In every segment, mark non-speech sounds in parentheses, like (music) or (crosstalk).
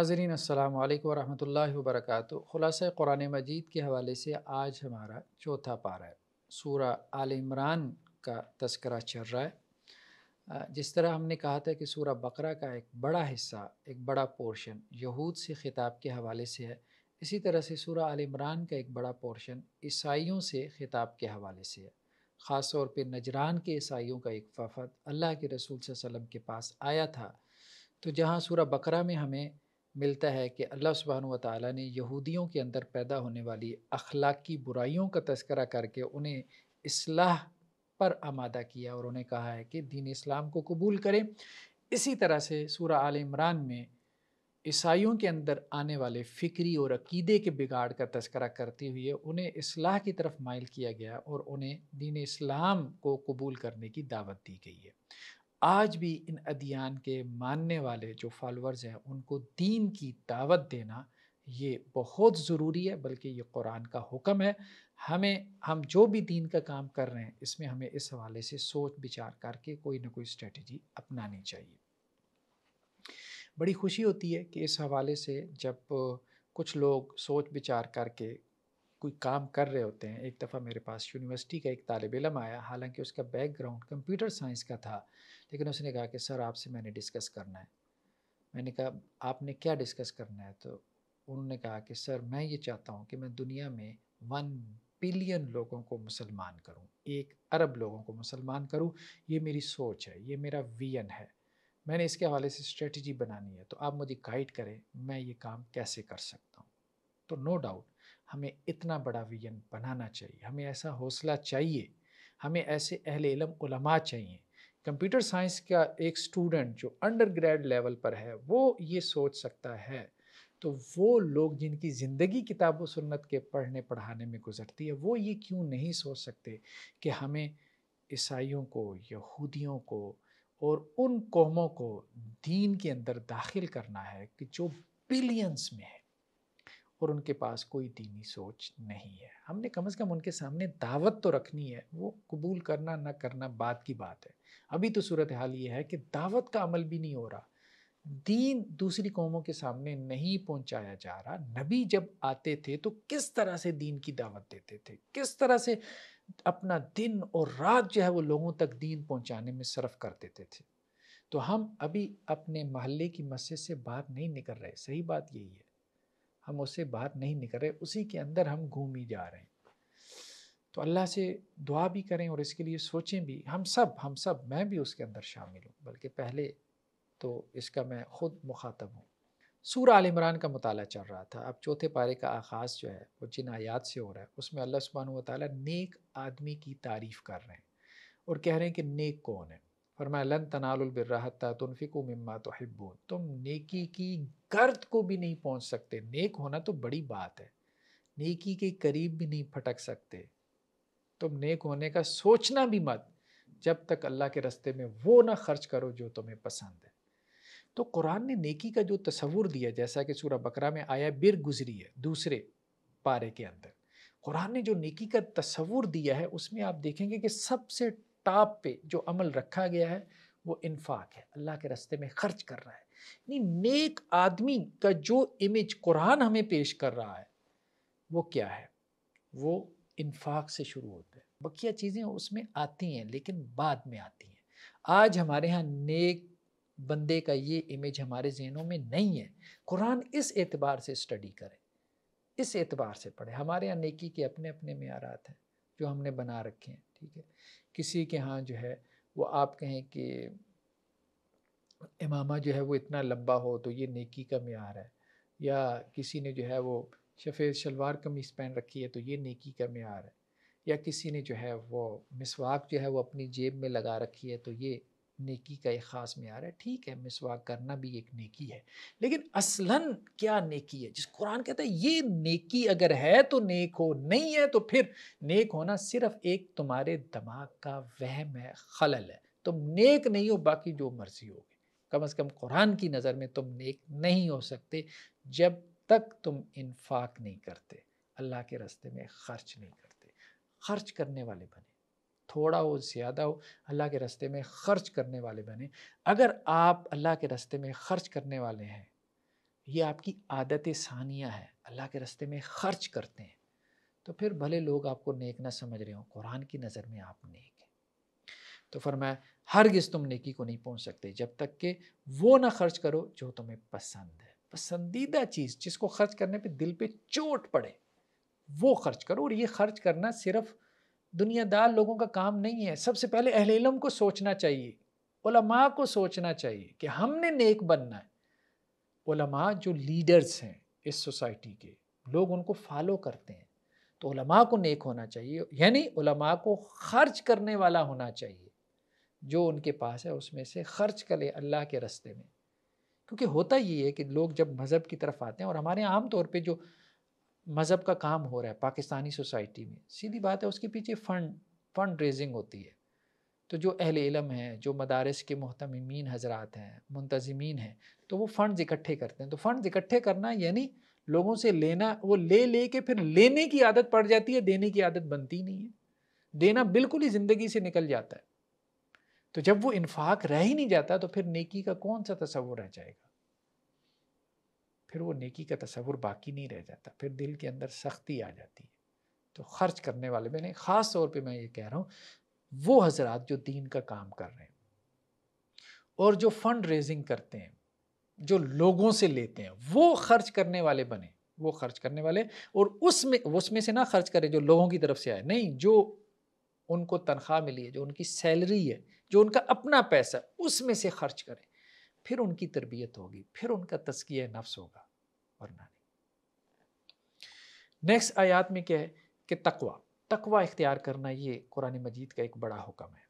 नाजरीन अल्लाम वरहमल वर्क ख़ुलासा क़ुरान मजीद के हवाले से आज हमारा चौथा पारा है सूरा आल इमरान का तस्करा चल रहा है जिस तरह हमने कहा था कि सूरा बकरा का एक बड़ा हिस्सा एक बड़ा पोर्शन यहूद से ख़िताब के हवाले से है इसी तरह से सूरा आल इमरान का एक बड़ा पोर्शन ईसाइयों से ख़िताब के हवाले से है ख़ास तौर पर नजरान के ईसाइयों का एक वफद अल्लाह के रसूल वसम के पास आया था तो जहाँ सूरा बकरा में हमें मिलता है कि अल्लाह सुबहान ताली ने यहूदियों के अंदर पैदा होने वाली अखलाकी बुराइयों का तस्करा करके उन्हें इसलाह पर आमादा किया और उन्हें कहा है कि दीन इस्लाम को कबूल करें इसी तरह से सूर आल इमरान में ईसाइयों के अंदर आने वाले फ़िक्री और अकीदे के बिगाड़ का तस्करा करते हुए उन्हें इसलाह की तरफ माइल किया गया और उन्हें दीन इस्लाम को कबूल करने की दावत दी गई है आज भी इन अदियान के मानने वाले जो फॉलोअर्स हैं उनको दीन की दावत देना ये बहुत ज़रूरी है बल्कि ये कुरान का हुक्म है हमें हम जो भी दीन का काम कर रहे हैं इसमें हमें इस हवाले से सोच विचार करके कोई ना कोई स्ट्रेटजी अपनानी चाहिए बड़ी खुशी होती है कि इस हवाले से जब कुछ लोग सोच विचार करके कोई काम कर रहे होते हैं एक दफ़ा मेरे पास यूनिवर्सिटी का एक तालब इलम आया हालांकि उसका बैकग्राउंड कंप्यूटर साइंस का था लेकिन उसने कहा कि सर आपसे मैंने डिस्कस करना है मैंने कहा आपने क्या डिस्कस करना है तो उन्होंने कहा कि सर मैं ये चाहता हूँ कि मैं दुनिया में वन बिलियन लोगों को मुसलमान करूँ एक अरब लोगों को मुसलमान करूँ ये मेरी सोच है ये मेरा वीन है मैंने इसके हवाले से स्ट्रेटजी बनानी है तो आप मुझे गाइड करें मैं ये काम कैसे कर सकता हूँ तो नो डाउट हमें इतना बड़ा वीन बनाना चाहिए हमें ऐसा हौसला चाहिए हमें ऐसे अहल इलम चाहिए कंप्यूटर साइंस का एक स्टूडेंट जो अंडर ग्रेड लेवल पर है वो ये सोच सकता है तो वो लोग जिनकी ज़िंदगी किताब सुन्नत के पढ़ने पढ़ाने में गुजरती है वो ये क्यों नहीं सोच सकते कि हमें ईसाइयों को यहूदियों को और उन कौमों को दीन के अंदर दाखिल करना है कि जो बिलियंस में है और उनके पास कोई दीनी सोच नहीं है हमने कम से कम उनके सामने दावत तो रखनी है वो कबूल करना ना करना बाद की बात है अभी तो सूरत हाल ये है कि दावत का अमल भी नहीं हो रहा दीन दूसरी कौमों के सामने नहीं पहुंचाया जा रहा नबी जब आते थे तो किस तरह से दीन की दावत देते थे किस तरह से अपना दिन और रात जो है वो लोगों तक दीन पहुंचाने में सर्फ कर देते थे तो हम अभी अपने महल्ले की मस्जिद से बाहर नहीं निकल रहे सही बात यही है हम उससे बाहर नहीं निकल रहे उसी के अंदर हम घूम ही जा रहे हैं तो अल्लाह से दुआ भी करें और इसके लिए सोचें भी हम सब हम सब मैं भी उसके अंदर शामिल हूँ बल्कि पहले तो इसका मैं खुद मुखातब हूँ सूर आल इमरान का मताल चल रहा था अब चौथे पारे का आगाज़ जो है वो जिन आयात से हो रहा है उसमें अल्लाह सुबहान वाली नेक आदमी की तारीफ़ कर रहे हैं और कह रहे हैं कि नेक कौन है फरमाया लन तनालबिर हत्ता तुनफिको मम्मा तो हिब्बो तुम नेकी की गर्द को भी नहीं पहुंच सकते नेक होना तो बड़ी बात है नेकी के करीब भी नहीं फटक सकते तुम नेक होने का सोचना भी मत जब तक अल्लाह के रस्ते में वो ना खर्च करो जो तुम्हें पसंद है तो कुरान ने नेकी का जो तस्वूर दिया जैसा कि सूर्य बकरा में आया बिर गुजरी है दूसरे पारे के अंदर कुरान ने जो नेकी का तस्वूर दिया है उसमें आप देखेंगे कि सबसे ताप पे जो अमल रखा गया है वो इन्फाक है अल्लाह के रस्ते में खर्च कर रहा है नहीं नेक आदमी का जो इमेज कुरान हमें पेश कर रहा है वो क्या है वो इन्फाक से शुरू होता है बकिया चीज़ें उसमें आती हैं लेकिन बाद में आती हैं आज हमारे यहाँ नेक बंदे का ये इमेज हमारे जहनों में नहीं है कुरान इस एतबार से स्टडी करें इस एतबार से पढ़े हमारे यहाँ नेकी के अपने अपने मैारात हैं जो हमने बना रखे हैं ठीक है किसी के यहाँ जो है वो आप कहें कि इमामा जो है वो इतना लंबा हो तो ये नेकी का मैार है या किसी ने जो है वो सफ़ेद शलवार कमीज पहन रखी है तो ये नेकी का मैार है या किसी ने जो है वो मिसवाक जो है वो अपनी जेब में लगा रखी है तो ये नेकी का एक ख़ास मैार है ठीक है मिसवाक करना भी एक नेकी है लेकिन असलन क्या नेकी है जिस कुरान कहता है ये नेकी अगर है तो नेक हो नहीं है तो फिर नेक होना सिर्फ एक तुम्हारे दिमाग का वहम है खलल है तुम नेक नहीं हो बाकी जो मर्जी होगी कम अज़ कम कुरान की नज़र में तुम नेक नहीं हो सकते जब तक तुम इन्फाक नहीं करते अल्लाह के रस्ते में खर्च नहीं करते खर्च करने वाले बने थोड़ा हो ज़्यादा हो अल्लाह के रस्ते में ख़र्च करने वाले बने अगर आप अल्लाह के रस्ते में ख़र्च करने वाले हैं ये आपकी आदत सानिया है अल्लाह के रस्ते में ख़र्च करते हैं तो फिर भले लोग आपको नेक ना समझ रहे हो कुरान की नज़र में आप नेक हैं तो फरमाया हरगिज़ तुम नेकी को नहीं पहुंच सकते जब तक कि वो ना खर्च करो जो तुम्हें पसंद है पसंदीदा चीज़ जिसको खर्च करने पे दिल पे चोट पड़े वो खर्च करो और ये खर्च करना सिर्फ़ दुनियादार लोगों का काम नहीं है सबसे पहले अहल इलम को सोचना चाहिए उलमा को सोचना चाहिए कि हमने नेक बनना है उलमा जो लीडर्स हैं इस सोसाइटी के लोग उनको फॉलो करते हैं तो उलमा को नेक होना चाहिए यानी उलमा को खर्च करने वाला होना चाहिए जो उनके पास है उसमें से खर्च कर ले अल्लाह के रस्ते में क्योंकि होता ये है कि लोग जब मज़हब की तरफ आते हैं और हमारे आम तौर पे जो मज़हब का काम हो रहा है पाकिस्तानी सोसाइटी में सीधी बात है उसके पीछे फ़ंड फ़ंड रेजिंग होती है तो जो अहल इलम है जो मदारस के महतमीन हजरात हैं मुंतजमीन हैं तो वो फ़ंड इकट्ठे करते हैं तो फ़ंड इकट्ठे करना यानी लोगों से लेना वो ले ले के फिर लेने की आदत पड़ जाती है देने की आदत बनती नहीं है देना बिल्कुल ही ज़िंदगी से निकल जाता है तो जब वो इन्फाक रह ही नहीं जाता तो फिर नेकी का कौन सा तस्वुर रह जाएगा फिर वो नेकी का तस्वुर बाकी नहीं रह जाता फिर दिल के अंदर सख्ती आ जाती है तो खर्च करने वाले मैंने ख़ास तौर पे मैं ये कह रहा हूँ वो हजरात जो दीन का काम कर रहे हैं और जो फंड रेजिंग करते हैं जो लोगों से लेते हैं वो खर्च करने वाले बने वो खर्च करने वाले और उसमें उसमें से ना खर्च करें जो लोगों की तरफ से आए नहीं जो उनको तनख्वाह मिली है जो उनकी सैलरी है जो उनका अपना पैसा उसमें से खर्च करें फिर उनकी तरबियत होगी फिर उनका तस्किया नफ्स होगा वरना नहीं नेक्स्ट आयात में क्या है कि तकवा तकवा इख्तियार करना ये कुरान मजीद का एक बड़ा हुक्म है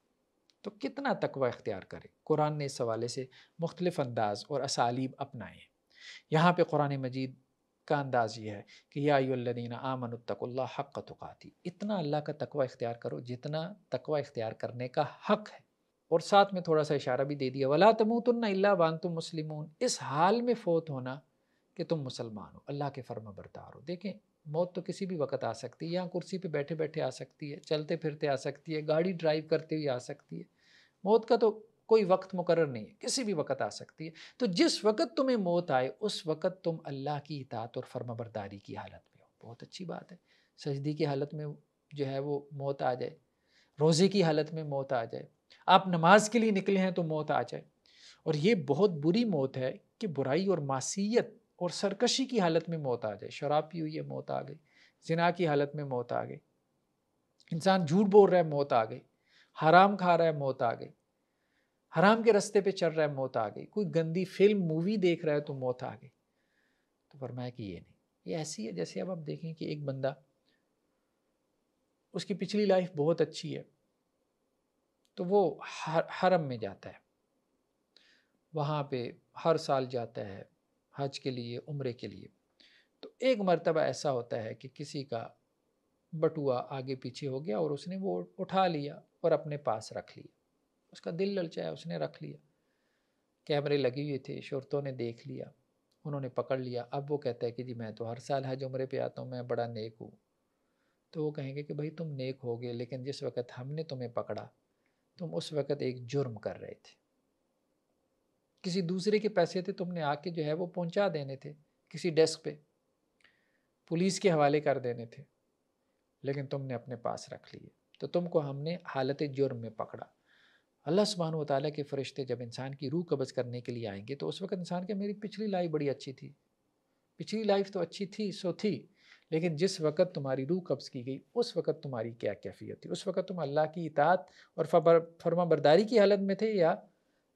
तो कितना तकवा इख्तियार करें कुरान ने इस हवाले से मुख्तलिफ अंदाज और असालीब अपनाए यहाँ पर कुरान मजीद का अंदाज ये है कि यादीन आमन तकुल्ला हक का तुकाती इतना अल्लाह का तकवा इख्तियार करो जितना तकवा इख्तियार करने का हक है और साथ में थोड़ा सा इशारा भी दे दिया वला तमोतन अल्ला वान तुम मुस्लिम इस हाल में फ़ोत होना कि तुम मुसलमान हो अल्लाह के फर्मा बरदार हो देखें मौत तो किसी भी वक्त आ सकती है यहाँ कुर्सी पे बैठे बैठे आ सकती है चलते फिरते आ सकती है गाड़ी ड्राइव करते हुए आ सकती है मौत का तो कोई वक्त मुकर नहीं है किसी भी वक्त आ सकती है तो जिस वक्त तुम्हें मौत आए उस वक्त तुम अल्लाह की इतात और फर्माबरदारी की हालत में हो बहुत अच्छी बात है सजदी की हालत में जो है वो मौत आ जाए रोज़े की हालत में मौत आ जाए आप नमाज के लिए निकले हैं तो मौत आ जाए और ये बहुत बुरी मौत है कि बुराई और मासीत और सरकशी की हालत में मौत आ जाए शराब पी हुई है मौत आ गई जिना की हालत में मौत आ गई इंसान झूठ बोल रहा है मौत आ गई हराम खा रहा है मौत आ गई हराम के रास्ते पे चल रहा है मौत आ गई कोई गंदी फिल्म मूवी देख रहा है तो मौत आ गई तो फरमाया कि ये नहीं ये ऐसी है जैसे अब आप देखें कि एक बंदा उसकी पिछली लाइफ बहुत अच्छी है तो वो हर हरम में जाता है वहाँ पे हर साल जाता है हज के लिए उम्र के लिए तो एक मरतबा ऐसा होता है कि किसी का बटुआ आगे पीछे हो गया और उसने वो उठा लिया और अपने पास रख लिया उसका दिल ललचाया उसने रख लिया कैमरे लगे हुए थे शुरतों ने देख लिया उन्होंने पकड़ लिया अब वो कहता है कि जी मैं तो हर साल हज उम्र पे आता हूँ मैं बड़ा नेक हूँ तो वो कहेंगे कि भाई तुम नेक हो गए लेकिन जिस वक्त हमने तुम्हें पकड़ा तुम उस वक़्त एक जुर्म कर रहे थे किसी दूसरे के पैसे थे तुमने आके जो है वो पहुंचा देने थे किसी डेस्क पे पुलिस के हवाले कर देने थे लेकिन तुमने अपने पास रख लिए तो तुमको हमने हालत जुर्म में पकड़ा अल्लाह सुबहान ताली के फ़रिश्ते जब इंसान की रूह कब्ज़ करने के लिए आएंगे तो उस वक़्त इंसान के मेरी पिछली लाइफ बड़ी अच्छी थी पिछली लाइफ तो अच्छी थी सो थी लेकिन जिस वक़्त तुम्हारी रूह कब्ज़ की गई उस वक़्त तुम्हारी क्या कैफियत थी उस वक़्त तुम अल्लाह की इतात और फरमा बरदारी की हालत में थे या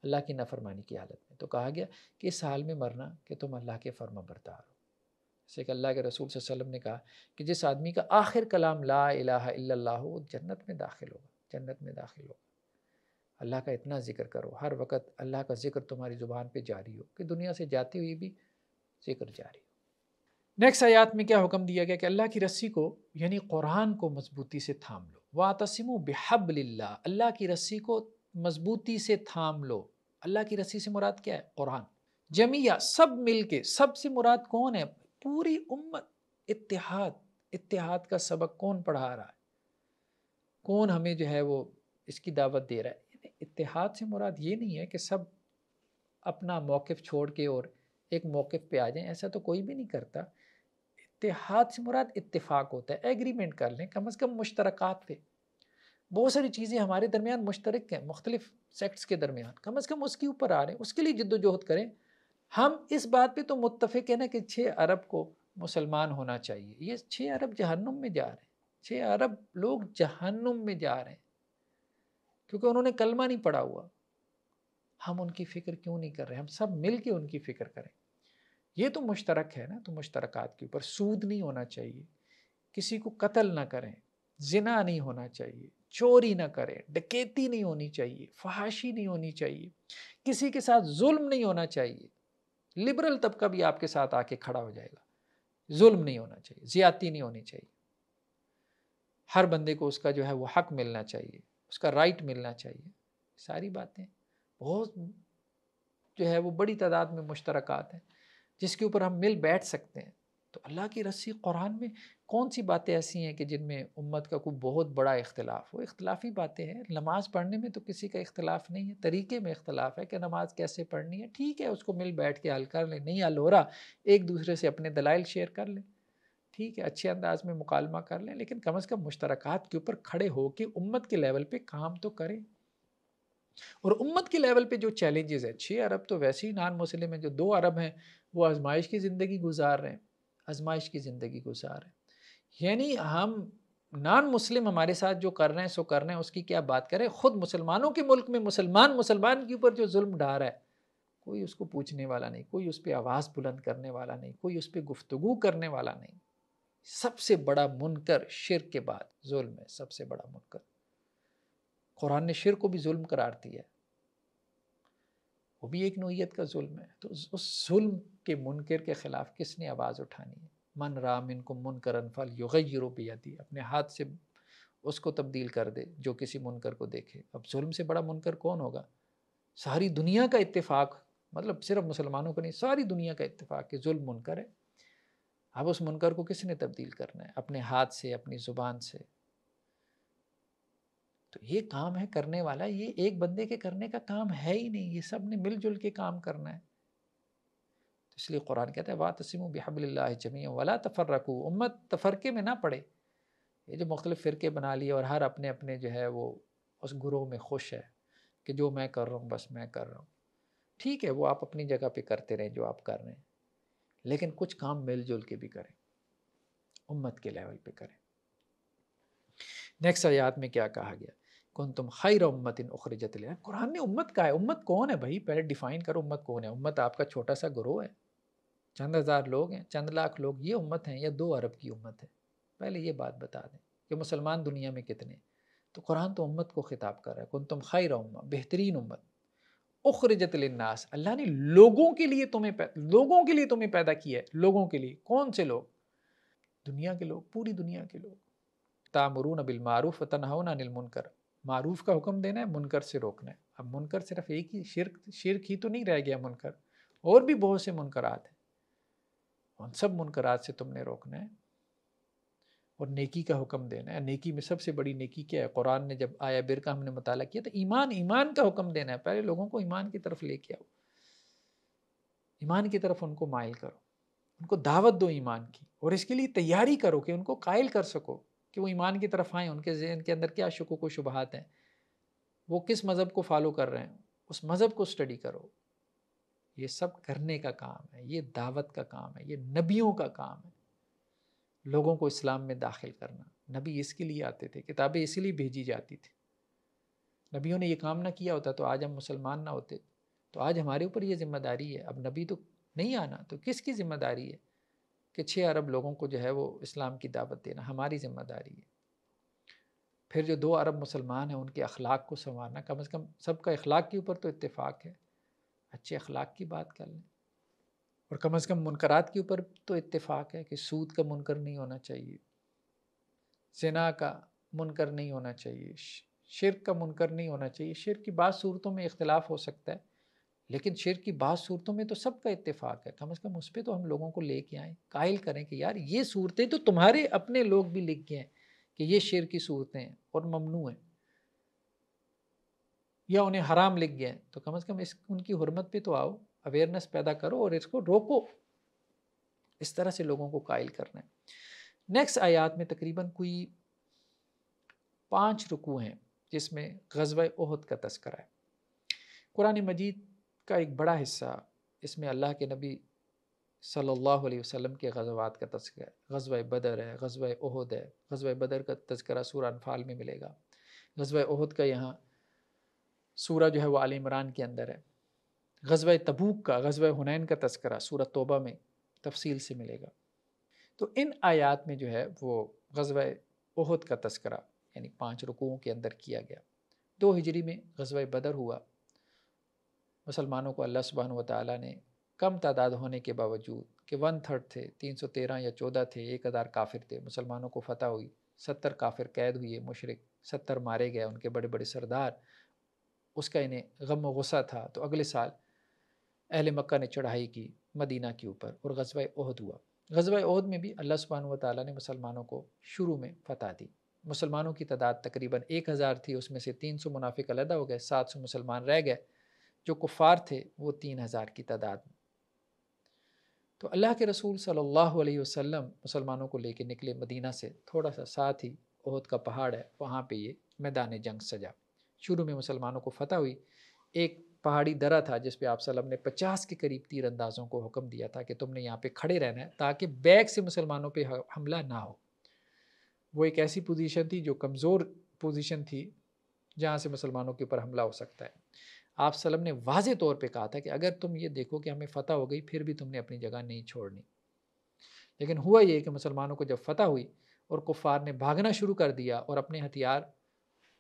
अल्लाह की नाफरमानी की हालत में तो कहा गया कि इस हाल में मरना कि तुम अल्लाह के फर्मा बरदार हो जैसे कि अल्लाह के रसूल वसलम ने कहा कि जिस आदमी का आखिर कलाम ला इला हो जन्नत में दाखिल होगा जन्नत में दाखिल होगा अल्लाह का इतना ज़िक्र करो हर वक्त अल्लाह का ज़िक्र तुम्हारी ज़ुबान पे जारी हो कि दुनिया से जाती हुई भी ज़िक्र जारी हो नेक्स्ट आयात में क्या हुक्म दिया गया कि अल्लाह की रस्सी को यानी कुरान को मजबूती से थाम लो वातसम बेहब अल्लाह की रस्सी को मजबूती से थाम लो अल्लाह की रस्सी से मुराद क्या है कुरान जमिया सब मिल के सब से मुराद कौन है पूरी उम्मत इतिहाद इतिहाद का सबक कौन पढ़ा रहा है कौन हमें जो है वो इसकी दावत दे रहा है इतिहाद से मुराद ये नहीं है कि सब अपना मौक़ छोड़ के और एक मौक़ पे आ जाएं ऐसा तो कोई भी नहीं करता इतिहाद से मुराद इतफाक होता है एग्रीमेंट कर लें कम अज़ कम मुश्तरक पे बहुत सारी चीज़ें हमारे दरमियान मुश्तरक हैं मुख्तलिफ सेक्ट्स के दरमियान कम अज़ कम उसके ऊपर आ रहे हैं उसके लिए जद्दोजहद करें हम इस बात पर तो मुतफ़ है ना कि छः अरब को मुसलमान होना चाहिए ये छः अरब जहन्नुम में जा रहे हैं छः अरब लोग जहन्नुम में जा रहे हैं क्योंकि उन्होंने कलमा नहीं पढ़ा हुआ हम उनकी फ़िक्र क्यों नहीं कर रहे हम सब मिल के उनकी फ़िक्र करें ये तो मुश्तरक है ना तो मुश्तरक़ात के ऊपर सूद नहीं होना चाहिए किसी को कत्ल ना करें जिना नहीं होना चाहिए चोरी ना करें डकेती नहीं होनी चाहिए फहाशी नहीं होनी चाहिए किसी के साथ जुल्म नहीं होना चाहिए लिबरल तबका भी आपके साथ आके खड़ा हो जाएगा जुल्म नहीं होना चाहिए ज़्यादती नहीं होनी चाहिए हर बंदे को उसका जो है वो हक मिलना चाहिए उसका राइट मिलना चाहिए सारी बातें बहुत जो है वो बड़ी तादाद में मुश्तरक़ात हैं जिसके ऊपर हम मिल बैठ सकते हैं तो अल्लाह की रस्सी कुरान में कौन सी बातें ऐसी हैं कि जिनमें उम्मत का कोई बहुत बड़ा इख्तलाफ हो इख्तलाफी बातें हैं नमाज़ पढ़ने में तो किसी का इख्तलाफ नहीं है तरीके में इख्तलाफ है कि नमाज़ कैसे पढ़नी है ठीक है उसको मिल बैठ के हल कर लें नहीं हल हो रहा एक दूसरे से अपने दलाइल शेयर कर लें ठीक है अच्छे अंदाज में मुकालमा कर लें लेकिन कम अज़ कम मुश्तरक के ऊपर खड़े होकर उम्मत के लेवल पर काम तो करें और उम्मत के लेवल पे जो चैलेंजेस हैं छः अरब तो वैसे ही नान मुस्लिम हैं जो दो अरब हैं वो आजमाइश की ज़िंदगी गुजार रहे हैं आजमाइश की ज़िंदगी गुजार रहे हैं यानी हम नान मुस्लिम हमारे साथ जो कर रहे हैं सो कर रहे हैं उसकी क्या बात करें ख़ुद मुसलमानों के मुल्क में मुसलमान मुसलमान के ऊपर जो जुल्म ढा रहा है कोई उसको पूछने वाला नहीं कोई उस पर आवाज़ बुलंद करने वाला नहीं कोई उस पर गुफ्तु करने वाला नहीं सबसे बड़ा मुनकर शिर के बाद जुल्म है सबसे बड़ा मुनकर कुरान ने शिर को भी जुल्म करार दिया है वो भी एक नोयत का जुल्म है तो उस जुल्म के मुनकर के ख़िलाफ़ किसने आवाज़ उठानी है मन राम इनको मुनकर अनफल फल युगैरो बेदी अपने हाथ से उसको तब्दील कर दे जो किसी मुनकर को देखे अब जुल्म से बड़ा मुनकर कौन होगा सारी दुनिया का इतफाक़ मतलब सिर्फ मुसलमानों का नहीं सारी दुनिया का इतफाक कि जुल्म मुनकर है अब उस मुनकर को किसने तब्दील करना है अपने हाथ से अपनी ज़ुबान से तो ये काम है करने वाला ये एक बंदे के करने का काम है ही नहीं ये सब ने मिलजुल के काम करना है तो इसलिए कुरान कहता है तसिम बिहबिल्ला जमी वाला तफर रखू उम्मत तफरके में ना पड़े ये जो मुख्तलिफ फ़िरके बना लिए और हर अपने अपने जो है वो उस ग्रोह में खुश है कि जो मैं कर रहा हूँ बस मैं कर रहा हूँ ठीक है वो आप अपनी जगह पे करते रहें जो आप कर रहे हैं लेकिन कुछ काम मिलजुल के भी करें उम्मत के लेवल पे करें नेक्स्ट आयात में क्या कहा गया कौन तुम खैर उम्मतिन उखरजत कुरान ने उम्मत का है उम्मत कौन है भाई पहले डिफ़ाइन करो उम्मत कौन है उम्मत आपका छोटा सा ग्रोह है चंद हज़ार लोग हैं चंद लाख लोग ये उम्मत हैं या दो अरब की उम्मत है पहले ये बात बता दें कि मुसलमान दुनिया में कितने तो कुरान तो उम्मत को ख़िताब कर रहा है कौन तुम खैर उम्म बेहतरीन उम्मत उखरजत लन्नास अल्लाह ने लोगों के लिए तुम्हें लोगों के लिए तुम्हें पैदा किया है लोगों के लिए कौन से लोग दुनिया के लोग पूरी दुनिया के लोग तामरून बिलमारूफ तनहना निलमुनकर मारूफ का हुक्म देना है मुनकर से रोकना है अब मुनकर सिर्फ एक ही शिरक शिरक ही तो नहीं रह गया मुनकर और भी बहुत से मुनकरात हैं उन सब मुनकरात से तुमने रोकना है और नेकी का हुक्म देना है नेकी में सबसे बड़ी नेकी क्या है कुरान ने जब आया बिर का हमने मताला किया तो ईमान ईमान का हुक्म देना है पहले लोगों को ईमान की तरफ लेके आओ ईमान की तरफ उनको मायल करो उनको दावत दो ईमान की और इसके लिए तैयारी करो कि उनको कायल कर सको कि वो ईमान की तरफ आएँ उनके जहन के अंदर क्या शकू को शुबहत हैं वो किस मज़हब को फॉलो कर रहे हैं उस मज़हब को स्टडी करो ये सब करने का काम है ये दावत का काम है ये नबियों का काम है लोगों को इस्लाम में दाखिल करना नबी इसके लिए आते थे किताबें इसीलिए भेजी जाती थी नबियों ने ये काम ना किया होता तो आज हम मुसलमान ना होते तो आज हमारे ऊपर ये जिम्मेदारी है अब नबी तो नहीं आना तो किसकी ज़िम्मेदारी है कि छः अरब लोगों को जो है वो इस्लाम की दावत देना हमारी जिम्मेदारी है फिर जो दो अरब मुसलमान हैं उनके अखलाक को संवारना कम अज़ कम सबका अखलाक के ऊपर तो इतफाक़ है अच्छे अखलाक की बात कर लें और कम अज़ कम मुनकरात के ऊपर तो इतफाक है कि सूद का मुनकर नहीं होना चाहिए जना का मुनकर नहीं होना चाहिए शिरक का मुनकर नहीं होना चाहिए शिरक की बात सूरतों में इख्तलाफ हो सकता है लेकिन शेर की बाद सूरतों में तो सबका इतफाक है कम अज़ कम उस पर तो हम लोगों को ले के आएँ कायल करें कि यार ये सूरतें तो तुम्हारे अपने लोग भी लिख गए हैं कि ये शेर की सूरतें हैं और ममनू हैं या उन्हें हराम लिख गए हैं तो कम अज़ कम इस उनकी हरमत पे तो आओ अवेयरनेस पैदा करो और इसको रोको इस तरह से लोगों को कायल करना है नेक्स्ट आयात में तकरीबन कोई पाँच रुकू हैं जिसमें गजब ओहद का तस्करा है कुरान मजीद का एक बड़ा हिस्सा इसमें अल्लाह के नबी सल्लल्लाहु अलैहि वसल्लम के गजवात का तस्कर गजब बदर है गजब ओहद है गजब बदर का तस्करा सूर अनफाल में मिलेगा गजब ओहद का यहाँ सूरा जो है वो आल इमरान के अंदर है गजब तबूक का गजब हुनैन का तस्करा सूरत तोबा में तफसील से मिलेगा तो इन आयात में जो है वो गजब ओहद का तस्करा यानी पाँच रुकुओं के अंदर किया गया दो हिजरी में गजब बदर हुआ मुसलमानों को अल्लाह सुबहान ताली ने कम तादाद होने के बावजूद कि वन थर्ड थे तीन सौ तेरह या चौदह थे एक हज़ार काफिर थे मुसलमानों को फतह हुई सत्तर काफिर कैद हुए मुशरक सत्तर मारे गए उनके बड़े बड़े सरदार उसका इन्हें गम गुस्सा था तो अगले साल अहल मक्का ने चढ़ाई की मदीना के ऊपर और गजबा अहद हुआ गज़बा अहद में भी अल्लाह सुबहान ताली ने मुसलमानों को शुरू में फतह दी मुसलमानों की तादाद तकरीबन एक हज़ार थी उसमें से तीन सौ मुनाफिक अलहदा हो गए सात सौ मुसलमान रह गए जो कुफ़ार थे वो तीन हज़ार की तादाद में तो अल्लाह के रसूल सल्लल्लाहु अलैहि वसल्लम मुसलमानों को लेके निकले मदीना से थोड़ा सा साथ ही ओहद का पहाड़ है वहाँ पे ये मैदान जंग सजा शुरू में मुसलमानों को फतह हुई एक पहाड़ी दरा था जिस पर आप सलम ने 50 के करीब तीर अंदाजों को हुक्म दिया था कि तुमने यहाँ पे खड़े रहना है ताकि बैग से मुसलमानों पर हमला ना हो वो एक ऐसी पोजीशन थी जो कमज़ोर पोजीशन थी जहाँ से मुसलमानों के ऊपर हमला हो सकता है आप सलम ने वाज तौर पे कहा था कि अगर तुम ये देखो कि हमें फ़तह हो गई फिर भी तुमने अपनी जगह नहीं छोड़नी लेकिन हुआ ये कि मुसलमानों को जब फ़तह हुई और कुफार ने भागना शुरू कर दिया और अपने हथियार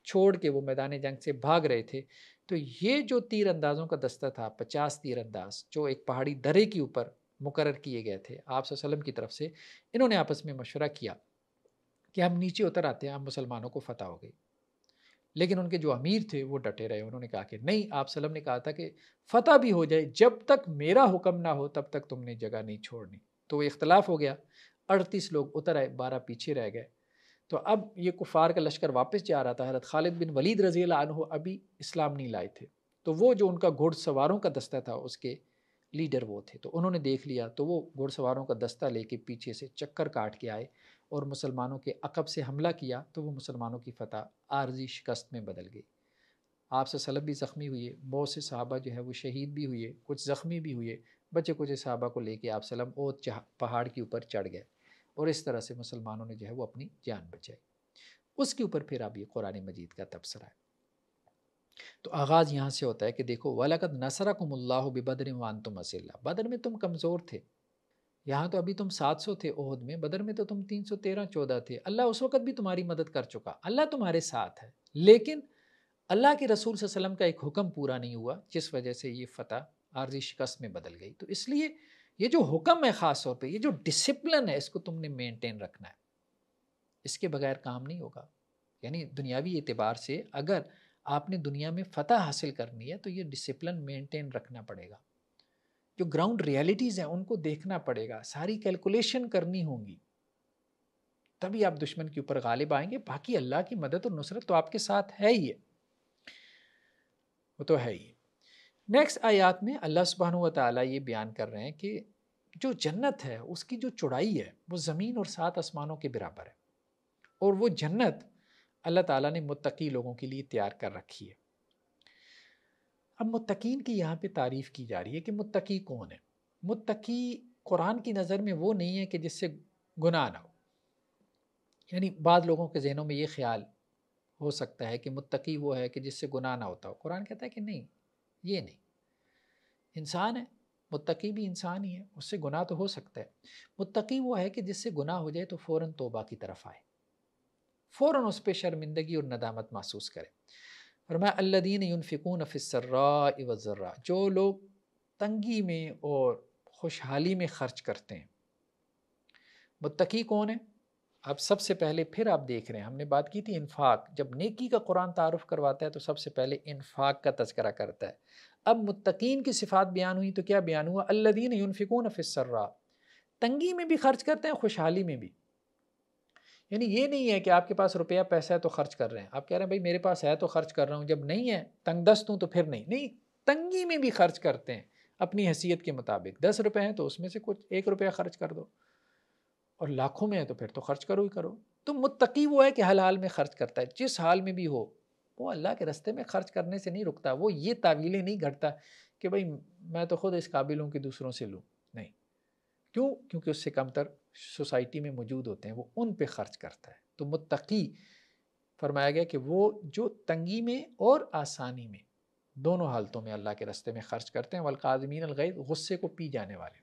छोड़ के वो मैदान जंग से भाग रहे थे तो ये जो तीर अंदाज़ों का दस्ता था पचास तीर अंदाज जो एक पहाड़ी दरे के ऊपर मुकर किए गए थे आप वसलम की तरफ से इन्होंने आपस में मशवरा किया कि हम नीचे उतर आते हैं हम मुसलमानों को फतह हो गई लेकिन उनके जो अमीर थे वो डटे रहे उन्होंने कहा कि नहीं आप सलम ने कहा था कि फतह भी हो जाए जब तक मेरा हुक्म ना हो तब तक तुमने जगह नहीं छोड़नी तो वो इख्तलाफ हो गया अड़तीस लोग उतर आए बारह पीछे रह गए तो अब ये कुफार का लश्कर वापस जा रहा था हरत खालिद बिन वलीद रजी अनहु अभी इस्लाम नहीं लाए थे तो वो जो उनका घुड़सवारों का दस्ता था उसके लीडर वो थे तो उन्होंने देख लिया तो वो घुड़सवारों का दस्ता लेके पीछे से चक्कर काट के आए और मुसलमानों के अकब से हमला किया तो वो मुसलमानों की फतह आर्जी शिकस्त में बदल गई आप से सलब भी ज़ख्मी हुए बहुत से सहाबा जो है वो शहीद भी हुए कुछ ज़ख्मी भी हुए बच्चे कुछ सहाबा को लेके आप सलम और पहाड़ के ऊपर चढ़ गए और इस तरह से मुसलमानों ने जो है वो अपनी जान बचाई उसके ऊपर फिर अब ये कुरान मजीद का तबसरा है तो आगाज़ यहाँ से होता है कि देखो वलकत नसरकुमल्ला बदर वान तुम असिल्ला बदर में तुम कमज़ोर थे यहाँ तो अभी तुम 700 थे ओहद में बदर में तो तुम 313 14 थे अल्लाह उस वक़्त भी तुम्हारी मदद कर चुका अल्लाह तुम्हारे साथ है लेकिन अल्लाह के रसूल वसम का एक हुक्म पूरा नहीं हुआ जिस वजह से ये फ़तह आर्जी शिकस्त में बदल गई तो इसलिए ये जो हुक्म है ख़ास तौर पर ये जो डिसिप्लिन है इसको तुमने मेनटेन रखना है इसके बगैर काम नहीं होगा यानी दुनियावी एतबार से अगर आपने दुनिया में फ़तह हासिल करनी है तो ये डिसिप्लिन मेंटेन रखना पड़ेगा जो ग्राउंड रियलिटीज़ हैं उनको देखना पड़ेगा सारी कैलकुलेशन करनी होगी तभी आप दुश्मन के ऊपर गालिब आएंगे बाकी अल्लाह की मदद और नुसरत तो आपके साथ है ही है वो तो है ही नेक्स्ट आयात में अल्लाह सुबहान तला ये बयान कर रहे हैं कि जो जन्नत है उसकी जो चौड़ाई है वो ज़मीन और सात आसमानों के बराबर है और वो जन्नत अल्लाह ताला ने मुत्तकी लोगों के लिए तैयार कर रखी है अब मुतकीन की यहाँ पे तारीफ़ की जा रही है कि मुतकी कौन है मुतकी कुरान की नज़र में वो नहीं है कि जिससे गुनाह ना हो यानी बाद लोगों के जहनों में ये ख्याल हो सकता है कि मुतकी वो है कि जिससे गुनाह ना होता हो कुरान कहता है कि नहीं ये नहीं इंसान है मुतकी भी इंसान ही है उससे गुनाह तो हो सकता है मुतकी वो है कि जिससे गुनाह हो जाए तो फ़ौर तोबा की तरफ आए फ़ौर उस पर शर्मिंदगी और नदामत महसूस करें फरमा अल्लादीन यूनफिकून वज़र्रा जो लोग तंगी में और खुशहाली में ख़र्च करते हैं मुतकी कौन है अब सबसे पहले फिर आप देख रहे हैं हमने बात की थी इन्फाक जब नेकी का कुरान तारफ़ करवाता है तो सबसे पहले इन्फाक का तस्करा करता है अब मुतकीन की सिफात बयान हुई तो क्या बयान हुआ अल्लादीन यूनफिकून फ़िसर्रा तंगी में भी खर्च करते हैं खुशहाली में भी यानी ये नहीं है कि आपके पास रुपया पैसा है तो खर्च कर रहे हैं आप कह रहे हैं भाई मेरे पास है तो खर्च कर रहा हूँ जब नहीं है तंग दस्त हूँ तो फिर नहीं नहीं तंगी में भी खर्च करते हैं अपनी हैसियत के मुताबिक दस रुपये हैं तो उसमें से कुछ एक रुपया खर्च कर दो और लाखों में है तो फिर तो खर्च करो ही करो तो मुतकी वो है कि हल हाल में खर्च करता है जिस हाल में भी हो वो अल्लाह के रस्ते में खर्च करने से नहीं रुकता वो ये तावीलें नहीं घटता कि भाई मैं तो खुद इस काबिल हूँ कि दूसरों से लूँ क्यों क्योंकि उससे कमतर सोसाइटी में मौजूद होते हैं वो उन पे खर्च करता है तो मुतकी फरमाया गया कि वो जो तंगी में और आसानी में दोनों हालतों में अल्लाह के रस्ते में ख़र्च करते हैं वलकादमीन अलगैद गुस्से को पी जाने वाले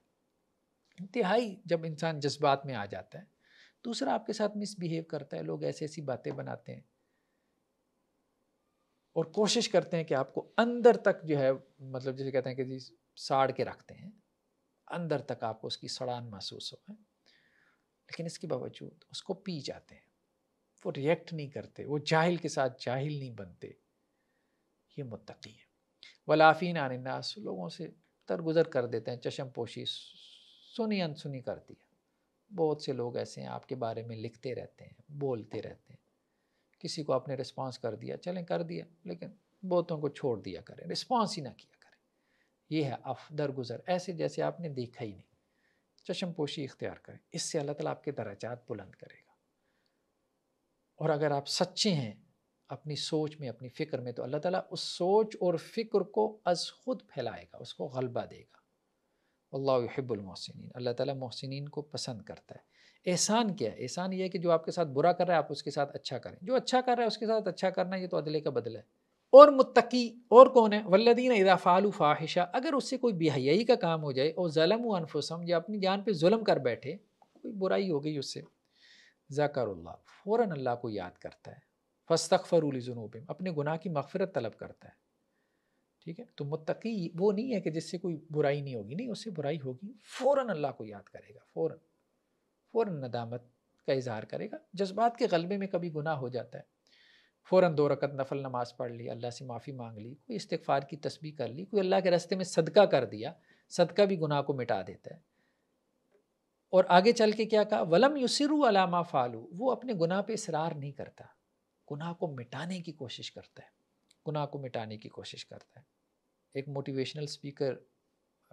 इंतहाई जब इंसान जज्बात में आ जाता है दूसरा आपके साथ मिसबिहेव करता है लोग ऐसी ऐसी बातें बनाते हैं और कोशिश करते हैं कि आपको अंदर तक जो है मतलब जैसे कहते हैं कि साड़ के रखते हैं अंदर तक आपको उसकी सड़ान महसूस हो है लेकिन इसके बावजूद उसको पी जाते हैं वो रिएक्ट नहीं करते वो जाहिल के साथ जाहिल नहीं बनते ये मुतकी है वलाफिन आनन्नास लोगों से तरगुजर कर देते हैं चशम पोशी सुनी अनसुनी करती है बहुत से लोग ऐसे हैं आपके बारे में लिखते रहते हैं बोलते रहते हैं किसी को आपने रिस्पांस कर दिया चलें कर दिया लेकिन बहुतों को छोड़ दिया करें रिस्पांस ही ना किया ये है अफ दरगुजर ऐसे जैसे आपने देखा ही नहीं चशमपोशी इख्तियार करें इससे अल्लाह ताला आपके दराजात बुलंद करेगा और अगर आप सच्चे हैं अपनी सोच में अपनी फ़िक्र में तो अल्लाह ताला उस सोच और फ़िक्र को अज खुद फैलाएगा उसको गलबा देगा अल्लाहबुलमोसिन अल्लाह ताला मोहसिन को पसंद करता है एहसान क्या है एहसान ये है कि जो आपके साथ बुरा कर रहा है आप उसके साथ अच्छा करें जो अच्छा कर रहा है उसके साथ अच्छा करना ये तो अदले का बदला है और मुत्तकी और कौन है वल्लदीन इदाफ़ाल फाहिशा अगर उससे कोई बेहयाई का काम हो जाए और ज़लम अनफुसम या अपनी जान पर जुल्म कर बैठे कोई बुराई हो गई उससे ज़ाकरुल्ला फ़ौर अल्लाह को याद करता है फ़स्तफ़रूलूब अपने गुनाह की मफ़रत तलब करता है ठीक है तो मुत्तकी वो नहीं है कि जिससे कोई बुराई नहीं होगी नहीं उससे बुराई होगी फ़ौर अल्लाह को याद करेगा फ़ौर फ़ौर नदामत का इजहार करेगा जज्बात के गलबे में कभी गुनाह हो जाता है फ़ौर दो रकत नफल नमाज़ पढ़ ली अल्लाह से माफ़ी मांग ली कोई इस्तफ़ार की तस्वीर कर ली कोई अल्लाह के रस्ते में सदका कर दिया सदका भी गुनाह को मिटा देता है और आगे चल के क्या कहा वलम युसरु अलामा फ़ालू वो अपने गुनाह पे इसरार नहीं करता गुनाह को मिटाने की कोशिश करता है गुनाह को मिटाने की कोशिश करता है एक मोटिवेशनल स्पीकर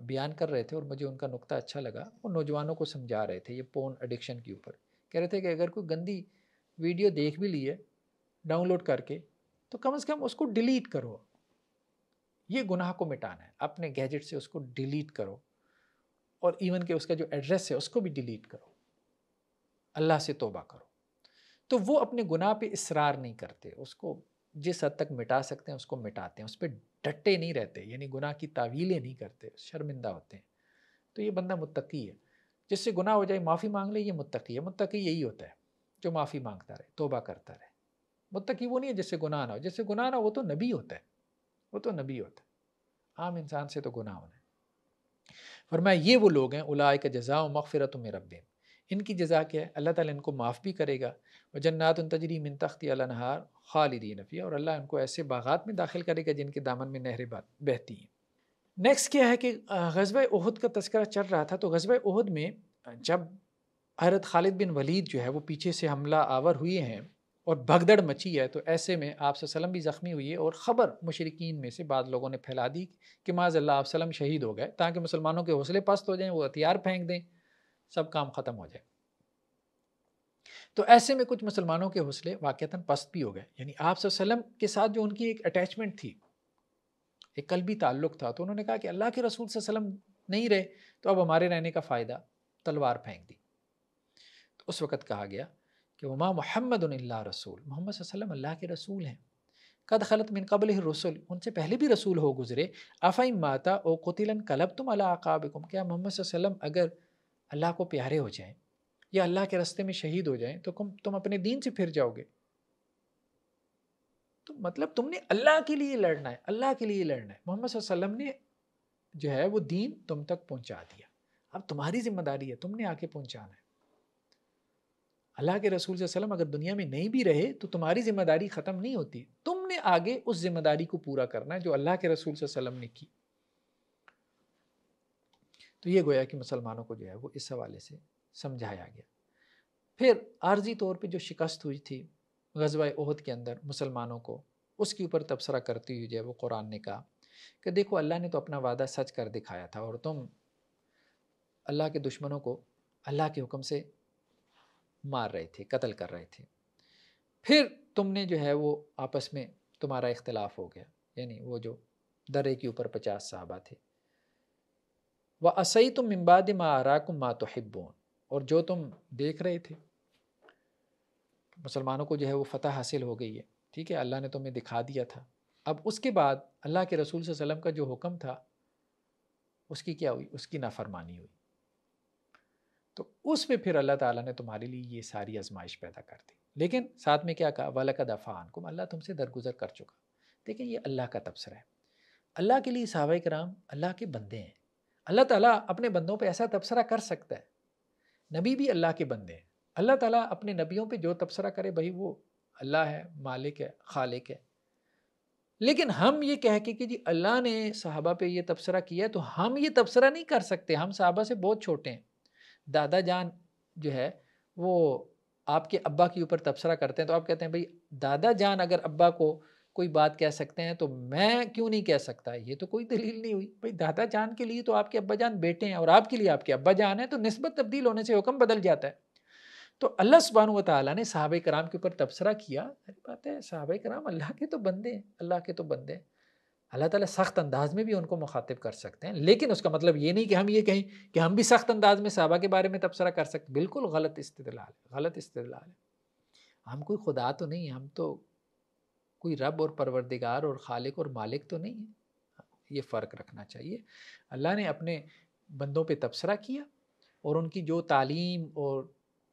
बयान कर रहे थे और मुझे उनका नुक्ता अच्छा लगा वो नौजवानों को समझा रहे थे ये पोन एडिक्शन के ऊपर कह रहे थे कि अगर कोई गंदी वीडियो देख भी ली है डाउनलोड करके तो कम से कम उसको डिलीट करो ये गुनाह को मिटाना है अपने गैजेट से उसको डिलीट करो और इवन के उसका जो एड्रेस है उसको भी डिलीट करो अल्लाह से तोबा करो तो वो अपने गुनाह पे इसरार नहीं करते उसको जिस हद तक मिटा सकते हैं उसको मिटाते हैं उस पर डटे नहीं रहते यानी गुनाह की तावीलें नहीं करते शर्मिंदा होते हैं तो ये बंदा मुतकी है जिससे गुनाह हो जाए माफ़ी मांग ले ये मुतकी है मुतकी यही होता है जो माफ़ी मांगता रहे तोबा करता रहे मुतकी वो नहीं है जिससे गुनाह ना हो जिससे गुनाह ना हो वो तो नबी होता है वो तो नबी होता है आम इंसान से तो गुनाह होना है फरमाया ये वो लोग हैं उलाए का जजा व मगफ़रत रब इनकी जजा क्या है अल्लाह ताला इनको माफ़ भी करेगा व जन्नात तजरी मिन तख्ती अलनहार खालिदी नफ़ी और अल्लाह इनको ऐसे बागात में दाखिल करेगा जिनके दामन में नहरें बहती हैं नेक्स्ट क्या है कि गजब उहद का तस्करा चल रहा था तो गजब उहद में जब हरत खालिद बिन वलीद जो है वो पीछे से हमला आवर हुए हैं और भगदड़ मची है तो ऐसे में आप वसलम भी ज़ख्मी हुई है और ख़बर मशरकिन में से बाद लोगों ने फैला दी कि माजल्ला आप सलम शहीद हो गए ताकि मुसलमानों के हौसले पस्त हो जाएं वो हथियार फेंक दें सब काम ख़त्म हो जाए तो ऐसे में कुछ मुसलमानों के हौसले वाक़ता पस्त भी हो गए यानी आप सलम के साथ जो उनकी एक अटैचमेंट थी एक भी ताल्लुक़ था तो उन्होंने कहा कि अल्लाह के रसूल सलम नहीं रहे तो अब हमारे रहने का फ़ायदा तलवार फेंक दी तो उस वक़्त कहा गया कि उमा मोहम्मद रसूल मोहम्मद वसलम अल्लाह के रसूल हैं कद खलत मिन कबल रसुल उनसे पहले भी रसूल हो गुज़रे अफ़ाई माता ओ कुतिलन कलब तुम अला अकाबिकुम क्या मोहम्मद वसलम अगर अल्लाह को प्यारे हो जाएँ या अल्लाह के रस्ते में शहीद हो जाएँ तो तुम तुम अपने दीन से फिर जाओगे तो मतलब तुमने अल्लाह के लिए लड़ना है अल्लाह के लिए लड़ना है मोहम्मद वसलम ने जो है वो दीन तुम तक पहुँचा दिया अब तुम्हारी जिम्मेदारी है तुमने आके पहुँचाना है अल्लाह के रसूल वसलम अगर दुनिया में नहीं भी रहे तो तुम्हारी जिम्मेदारी ख़त्म नहीं होती तुमने आगे उस जिम्मेदारी को पूरा करना है जो अल्लाह के रसूल वसलम ने की तो ये गोया कि मुसलमानों को जो है वो इस हवाले से समझाया गया फिर आर्जी तौर पे जो शिकस्त हुई थी गजवा उहद के अंदर मुसलमानों को उसके ऊपर तबसरा करती हुई जो है वो कुरान ने कहा कि देखो अल्लाह ने तो अपना वादा सच कर दिखाया था और तुम अल्लाह के दुश्मनों को अल्लाह के हुक्म से मार रहे थे कत्ल कर रहे थे फिर तुमने जो है वो आपस में तुम्हारा इख्तलाफ हो गया यानी वो जो दर्रे के ऊपर पचास साहबा थे वह असई तुम इम्बाद माराकुम मा तो हिब्बोन और जो तुम देख रहे थे मुसलमानों को जो है वो फतह हासिल हो गई है ठीक है अल्लाह ने तुम्हें दिखा दिया था अब उसके बाद अल्लाह के रसूल वसलम का जो हुक्म था उसकी क्या हुई उसकी नाफरमानी हुई तो उस पर फिर अल्लाह ताला ने तुम्हारे लिए ये सारी आजमाइश पैदा कर दी लेकिन साथ में क्या कहा वाल का दफ़ान को अल्लाह तुमसे दरगुजर कर चुका देखिए ये अल्लाह का तबसरा है अल्लाह के लिए सहाबा कराम अल्लाह के बंदे हैं अल्लाह ताला अपने बंदों पे ऐसा तबसरा कर सकता है नबी भी अल्लाह के बंदे हैं अल्लाह ताला अपने नबियों पे जो तबसरा करे भाई वो अल्लाह है मालिक है खालिक है लेकिन हम ये कह के कि जी अल्लाह ने साहबा पे ये तबसरा किया है तो हम ये तबसरा नहीं कर सकते हम साहबा से बहुत छोटे हैं दादा जान जो है वो आपके अब्बा के ऊपर तबसरा करते हैं तो आप कहते हैं भाई दादा जान अगर अब्बा को कोई बात कह सकते हैं तो मैं क्यों नहीं कह सकता ये तो कोई दलील नहीं हुई भाई दादा जान के लिए तो आपके अब्बा जान बेटे हैं और आपके लिए आपके अब्बा जान हैं तो नस्बत तब्दील होने से हुक्म बदल जाता है तो अल्लाह सुबहान वाली ने साहब कराम के ऊपर तबसरा किया अरे बात है साहब कराम अल्लाह के तो बंदे हैं अल्लाह के तो बंदे हैं अल्लाह ताला सख्त अंदाज में भी उनको मुखातिब कर सकते हैं लेकिन उसका मतलब ये नहीं कि हम ये कहें कि हम भी सख्त अंदाज में साहबा के बारे में तबसरा कर सकते बिल्कुल गलत इस्तलाल गलत इस्तलाल हम कोई खुदा तो नहीं हम तो कोई रब और परवरदिगार और खालिक और मालिक तो नहीं है ये फ़र्क रखना चाहिए अल्लाह ने अपने बंदों पर तबसरा किया और उनकी जो तालीम और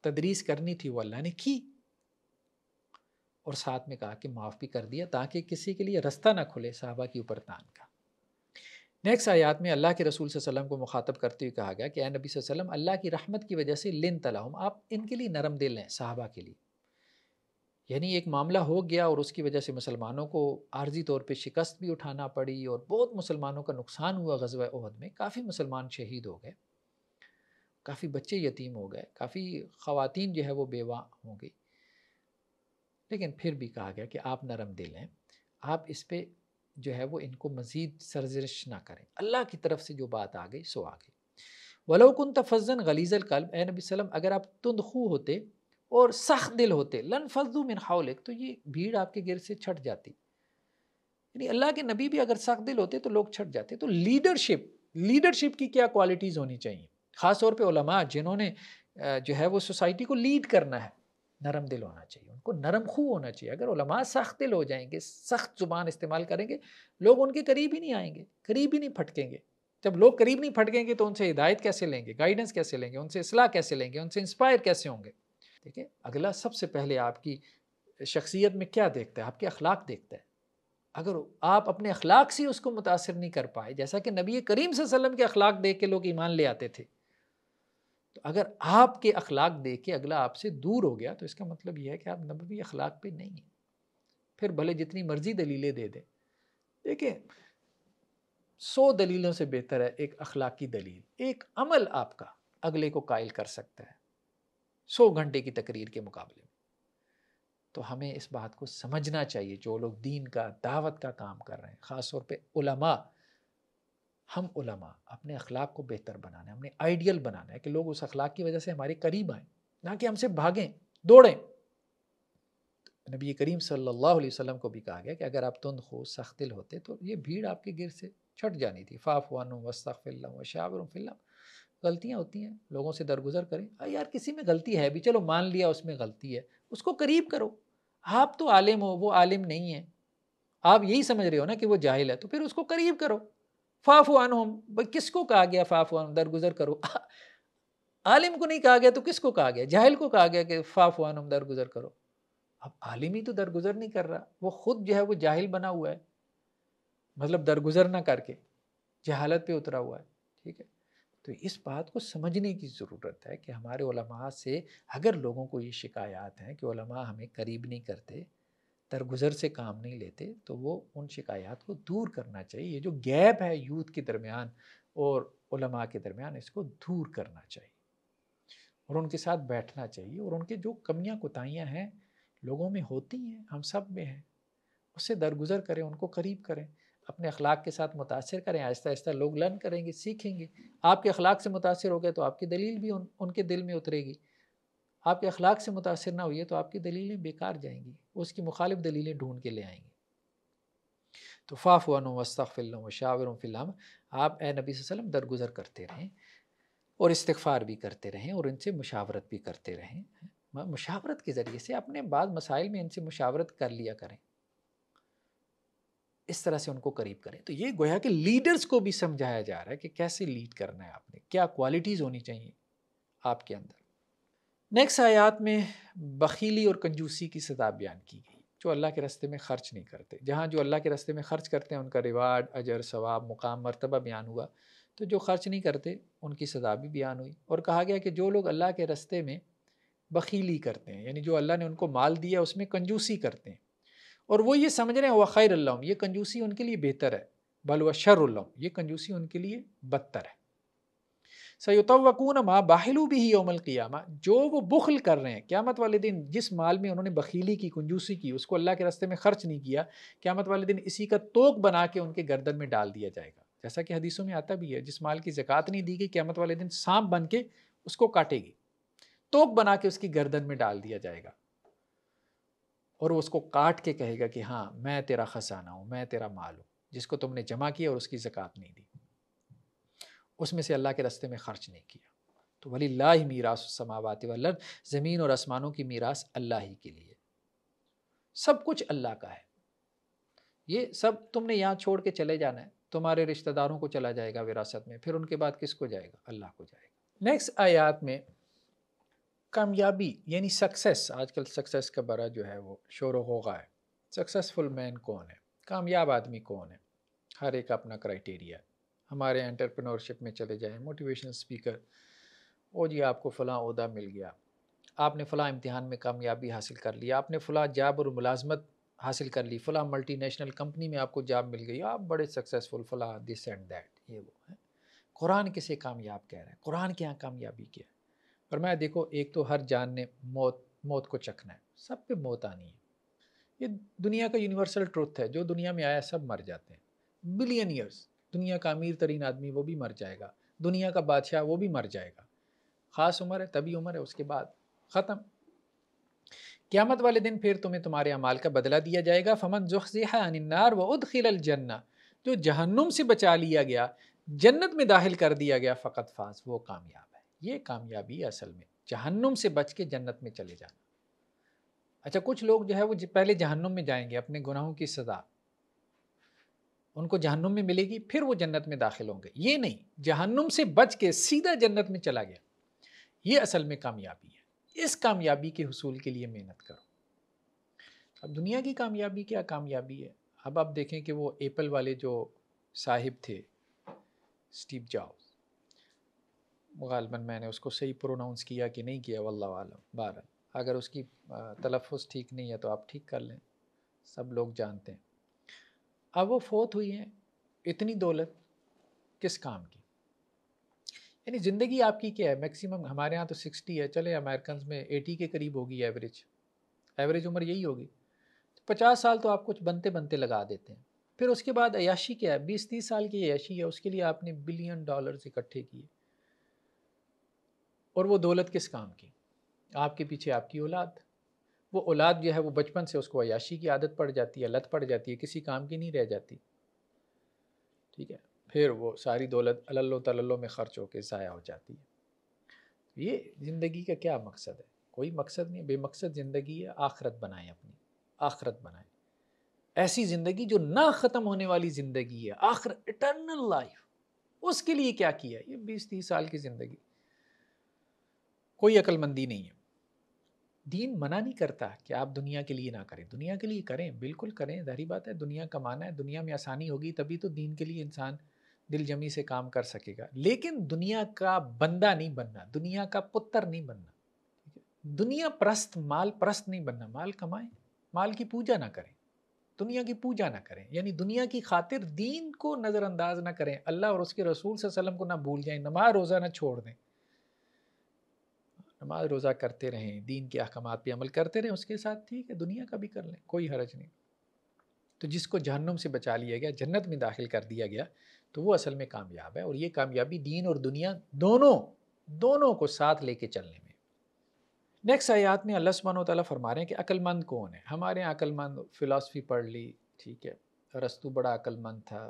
तदरीस करनी थी वो अल्लाह ने की और साथ में कहा कि माफ़ भी कर दिया ताकि किसी के लिए रास्ता ना खुले साहबा की ऊपर तान का नेक्स्ट आयात में अल्लाह के रसूल वसल्लम को मुखातब करते हुए कहा गया कि ए नबी वसम अल्लाह की रहमत की वजह से लिन तलाहम आप इनके लिए नरम दिल हैं साहबा के लिए यानी एक मामला हो गया और उसकी वजह से मुसलमानों को आर्जी तौर पे शिकस्त भी उठाना पड़ी और बहुत मुसलमानों का नुकसान हुआ गजवा अहद में काफ़ी मुसलमान शहीद हो गए काफ़ी बच्चे यतीम हो गए काफ़ी ख़वातीन जो है वो बेवा हो गई लेकिन फिर भी कहा गया कि आप नरम दिल हैं आप इस पर जो है वो इनको मज़ीद सरजरश ना करें अल्लाह की तरफ से जो बात आ गई सो आ गई वलोकुन तफजन गलीज़ल कल्ब ए नबी वसम अगर आप तुंदखू होते और सख्त दिल होते लन फजू मिन हाउलिक तो ये भीड़ आपके गिर से छट जाती यानी अल्लाह के नबी भी अगर सख्त दिल होते तो लोग छट जाते तो लीडरशिप लीडरशिप की क्या क्वालिटीज़ होनी चाहिए ख़ास तौर पर जिन्होंने जो है वो सोसाइटी को लीड करना है नरम दिल होना चाहिए उनको नरम खू होना चाहिए अगर उलमा सख्त दिल हो जाएंगे सख्त ज़ुबान इस्तेमाल करेंगे लोग उनके करीब ही नहीं आएंगे करीब ही नहीं फटकेंगे जब लोग करीब नहीं फटकेंगे तो उनसे हिदायत कैसे लेंगे गाइडेंस कैसे लेंगे उनसे असलाह कैसे लेंगे उनसे इंस्पायर कैसे होंगे ठीक है अगला सबसे पहले आपकी शख्सियत में क्या देखता है आपके अखलाक देखता है अगर आप अपने अखलाक से उसको मुतासर नहीं कर पाए जैसा कि नबी करीम वसल्लम के अखलाक देख के लोग ईमान ले आते थे तो अगर आपके अखलाक देख के अगला आपसे दूर हो गया तो इसका मतलब यह है कि आप नबी अखलाक पे नहीं हैं फिर भले जितनी मर्जी दलीलें दे दें देखिए सौ दलीलों से बेहतर है एक अखलाकी दलील एक अमल आपका अगले को कायल कर सकता है सौ घंटे की तकरीर के मुकाबले में तो हमें इस बात को समझना चाहिए जो लोग दीन का दावत का काम कर रहे हैं ख़ास तौर पर हम उलमा अपने अखलाक को बेहतर बनाना है अपने आइडियल बनाना है कि लोग उस अखलाक की वजह से हमारे करीब आएँ ना कि हमसे भागें दौड़ें नबी करीम सल्लल्लाहु अलैहि वसल्लम को भी कहा गया कि अगर आप तुंद हो सख्तिल होते तो ये भीड़ आपके गिर से छट जानी थी फ़ाफ़ वान वस्तफ़िल्लम वशावरम फ़िल्लम गलतियाँ होती हैं लोगों से दरगुजर करें अरे यार किसी में गलती है भी चलो मान लिया उसमें गलती है उसको करीब करो आप तो आलिम हो वो आलिम नहीं है आप यही समझ रहे हो ना कि वो जाहिल है तो फिर उसको करीब करो फाफुआन हम भाई किसको कहा गया फ़ाफुआन दरगुजर करो (laughs) आलिम को नहीं कहा गया तो किसको कहा गया जाहिल को कहा गया कि फाफुआन हम दरगुजर करो अब आलिम ही तो दरगुजर नहीं कर रहा वो खुद जो है वो जाहिल बना हुआ है मतलब दरगुजर ना करके जहालत पे उतरा हुआ है ठीक है तो इस बात को समझने की ज़रूरत है कि हमारे से अगर लोगों को ये शिकायत हैं कि हमें करीब नहीं करते दरगुजर से काम नहीं लेते तो वो उन शिकायत को दूर करना चाहिए ये जो गैप है यूथ के दरमियान और उलमा के दरमियान इसको दूर करना चाहिए और उनके साथ बैठना चाहिए और उनके जो कमियां कोताहियाँ हैं लोगों में होती हैं हम सब में हैं उससे दरगुजर करें उनको करीब करें अपने अखलाक के साथ मुतासर करें आहिस्ता आहिस्ता लोग लर्न करेंगे सीखेंगे आपके अखलाक से मुतासर हो गए तो आपकी दलील भी उन, उनके दिल में उतरेगी आपके अखलाक से मुतासर ना हुई है तो आपकी दलीलें बेकार जाएंगी उसकी मुखालिफ दलीलें ढूंढ के ले आएंगी तो फ़ाफ़ वन शावर फ़िल्म आप ए नबी वसम दरगुजर करते रहें और इस्तफ़ार भी करते रहें और इनसे मुशावरत भी करते रहें मुशावरत के ज़रिए से अपने बाद मसाइल में इनसे मुशावरत कर लिया करें इस तरह से उनको करीब करें तो ये गोया कि लीडर्स को भी समझाया जा रहा है कि कैसे लीड करना है आपने क्या क्वालिटीज़ होनी चाहिए आपके अंदर नेक्स्ट आयात में बखीली और कंजूसी की सतह बयान की गई जो अल्लाह के रस्ते में ख़र्च नहीं करते जहाँ जो अल्लाह के रस्ते में ख़र्च करते हैं उनका रिवाड अजर सवाब मुकाम मरतबा बयान हुआ तो जो ख़र्च नहीं करते उनकी सजा भी बयान हुई और कहा गया कि जो लोग अल्लाह के रस्ते में बखीली करते हैं यानी जो अल्लाह ने उनको माल दिया उसमें कंजूसी करते हैं और वो ये समझ रहे हैं वख़ैर ये कंजूसी उनके लिए बेहतर है बल व ये कंजूसी उनके लिए बदतर है सयुतवकून माँ बाहलू भी ही यौमल क़ियामा जो वो बुखल कर रहे हैं क्यामत वाले दिन जिस माल में उन्होंने बखीली की कंजूसी की उसको अल्लाह के रस्ते में खर्च नहीं किया क्यामत वाले दिन इसी का तोक बना के उनके गर्दन में डाल दिया जाएगा जैसा कि हदीसों में आता भी है जिस माल की जक़ात नहीं दी गई क्यामत वाले दिन सांप बन के उसको काटेगी तोक बना के उसकी गर्दन में डाल दिया जाएगा और वो उसको काट के कहेगा कि हाँ मैं तेरा खजाना हूँ मैं तेरा माल हूँ जिसको तुमने जमा किया और उसकी ज़क़ात नहीं दी उसमें से अल्लाह के रस्ते में ख़र्च नहीं किया तो वली ला मीरास समावत वल्ल ज़मीन और आसमानों की मीरास अल्लाह ही के लिए सब कुछ अल्लाह का है ये सब तुमने यहाँ छोड़ के चले जाना है तुम्हारे रिश्तेदारों को चला जाएगा विरासत में फिर उनके बाद किसको जाएगा अल्लाह को जाएगा नेक्स्ट आयात में कामयाबी यानी सक्सेस आजकल सक्सेस का बड़ा जो है वो शोर होगा है सक्सेसफुल मैन कौन है कामयाब आदमी कौन है हर एक अपना क्राइटेरिया है हमारे एंटरप्रेन्योरशिप में चले जाएं मोटिवेशनल स्पीकर ओ जी आपको फ़लाँ अहदा मिल गया आपने फ़लाँ इम्तहान में कामयाबी हासिल कर ली आपने फ़लाँ जाब और मुलाजमत हासिल कर ली फ़लाँ मल्टीनेशनल कंपनी में आपको जॉब मिल गई आप बड़े सक्सेसफुल फ़लाँ दिस एंड दैट ये वो है कुरान किसे कामयाब कह रहे हैं कुरान के यहाँ कामयाबी क्या है पर मैं देखो एक तो हर जान ने मौत मौत को चखना है सब पे मौत आनी है ये दुनिया का यूनिवर्सल ट्रुथ है जो दुनिया में आया सब मर जाते हैं बिलियन ईयर्स दुनिया का अमीर तरीन आदमी वो भी मर जाएगा दुनिया का बादशाह वो भी मर जाएगा ख़ास उम्र है तभी उम्र है उसके बाद ख़त्म क्यामत वाले दिन फिर तुम्हें तुम्हारे अमाल का बदला दिया जाएगा फमन जुखा अनार व खिल जन्ना जो जहन्नुम से बचा लिया गया जन्नत में दाखिल कर दिया गया फ़कत फाज वो कामयाब है ये कामयाबी असल में जहन्नुम से बच के जन्नत में चले जाना अच्छा कुछ लोग जो है वो पहले जहन्नुम में जाएंगे अपने गुनाहों की सज़ा उनको जहन्नुम में मिलेगी फिर वो जन्नत में दाखिल होंगे ये नहीं जहन्नुम से बच के सीधा जन्नत में चला गया ये असल में कामयाबी है इस कामयाबी के हसूल के लिए मेहनत करो अब दुनिया की कामयाबी क्या कामयाबी है अब आप देखें कि वो एप्पल वाले जो साहिब थे स्टीव जाओ गालबन मैंने उसको सही प्रोनाउंस किया कि नहीं किया वल्ला वालम बारह अगर उसकी तलफ़ ठीक नहीं है तो आप ठीक कर लें सब लोग जानते हैं अब वो फोत हुई हैं इतनी दौलत किस काम की यानी ज़िंदगी आपकी क्या है मैक्सिमम हमारे यहाँ तो सिक्सटी है चले अमेरिकन में एटी के करीब होगी एवरेज एवरेज उम्र यही होगी तो पचास साल तो आप कुछ बनते बनते लगा देते हैं फिर उसके बाद अयाशी क्या है बीस तीस साल की अयाशी है उसके लिए आपने बिलियन डॉलर्स इकट्ठे किए और वो दौलत किस काम की आपके पीछे आपकी औलाद वो औलाद जो है वो बचपन से उसको अयाशी की आदत पड़ जाती है लत पड़ जाती है किसी काम की नहीं रह जाती ठीक है फिर वो सारी दौलत अल्लो तल्लो में खर्च होकर ज़ाया हो जाती है तो ये ज़िंदगी का क्या मकसद है कोई मकसद नहीं बेमकसद ज़िंदगी है आखरत बनाएं अपनी आखरत बनाएं ऐसी ज़िंदगी जो ना ख़त्म होने वाली ज़िंदगी है आखिर इटर्नल लाइफ उसके लिए क्या किया ये बीस तीस साल की ज़िंदगी कोई अक्लमंदी नहीं है दीन मना नहीं करता कि आप दुनिया के लिए ना करें दुनिया के लिए करें बिल्कुल करें जहरी बात है दुनिया कमाना है दुनिया में आसानी होगी तभी तो दीन के लिए इंसान दिल जमी से काम कर सकेगा लेकिन दुनिया का बंदा नहीं बनना दुनिया का पुत्र नहीं बनना दुनिया प्रस्त माल प्रस्त नहीं बनना माल कमाएं माल की पूजा ना करें दुनिया की पूजा ना करें यानी दुनिया की खातिर दीन को नज़रअंदाज ना करें अल्लाह और उसके रसूल वसल्लम को ना भूल जाएं नमाज रोज़ा ना छोड़ दें नमाज रोज़ा करते रहें दीन के अहकाम पर अमल करते रहें उसके साथ ठीक है दुनिया का भी कर लें कोई हरज नहीं तो जिसको जहन्नुम से बचा लिया गया जन्नत में दाखिल कर दिया गया तो वो असल में कामयाब है और ये कामयाबी दीन और दुनिया दोनों दोनों को साथ लेके चलने में नेक्स्ट आयात में अल्लाह सुबहान ताली फरमा रहे हैं कि अक्लमंद कौन है हमारे यहाँ अक्लमंद फ़िलासफ़ी पढ़ ली ठीक है रस्तू बड़ा अक्लमंद था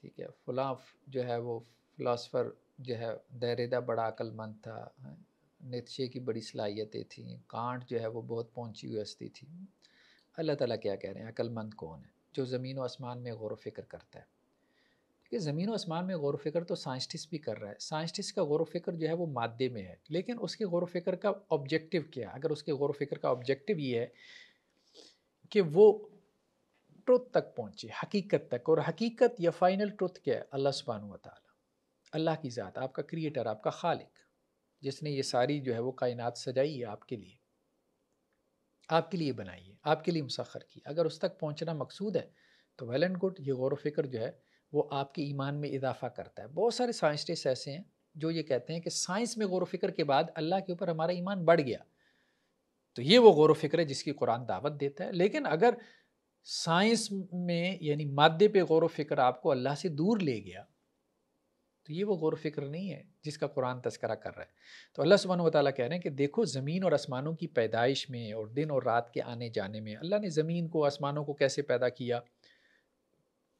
ठीक है फलाफ जो है वो फ़िलासफ़र जो है दहरेदा बड़ा अक्लमंद था हाँ। नित्शे की बड़ी सलाहियतें थी कांट जो है वो बहुत पहुँची हुई हस्ती थी अल्लाह ताला क्या कह रहे हैं अक्लमंद कौन है जो ज़मीन व आसमान में गौर फ़िक्र करता है देखिए ज़मीन व आसमान में गौर फ़िक्र तो साइंटिस्ट भी कर रहा है साइंटिस्ट का गौर फ़िक्र जो है वो मादे में है लेकिन उसके गौर फ़िक्र का ऑब्जेक्टिव क्या है अगर उसके गौर फ़िक्र का ऑब्जेक्टिव ये है कि वो ट्रुथ तक पहुँचे हकीकत तक और हकीकत या फ़ाइनल ट्रुथ क्या है अल्लाह सुबहान वाली अल्लाह की ज़ात आपका क्रिएटर आपका खालिक जिसने ये सारी जो है वो कायनात सजाई है आपके लिए आपके लिए बनाई है आपके लिए मुसखर की अगर उस तक पहुंचना मकसूद है तो वेल एंड गुड ये गौर फिक्र जो है वो आपके ईमान में इजाफा करता है बहुत सारे साइंटिस्ट ऐसे हैं जो ये कहते हैं कि साइंस में गौर फिक्र के बाद अल्लाह के ऊपर हमारा ईमान बढ़ गया तो ये वो गौर फिक्र है जिसकी कुरान दावत देता है लेकिन अगर साइंस में यानी मादे पे गौर फिक्र आपको अल्लाह से दूर ले गया तो ये वो गौर फिक्र नहीं है जिसका कुरान तस्करा कर रहा है तो अल्लाह सुबहान वाली कह रहे हैं कि देखो ज़मीन और आसमानों की पैदाइश में और दिन और रात के आने जाने में अल्लाह ने ज़मीन को आसमानों को कैसे पैदा किया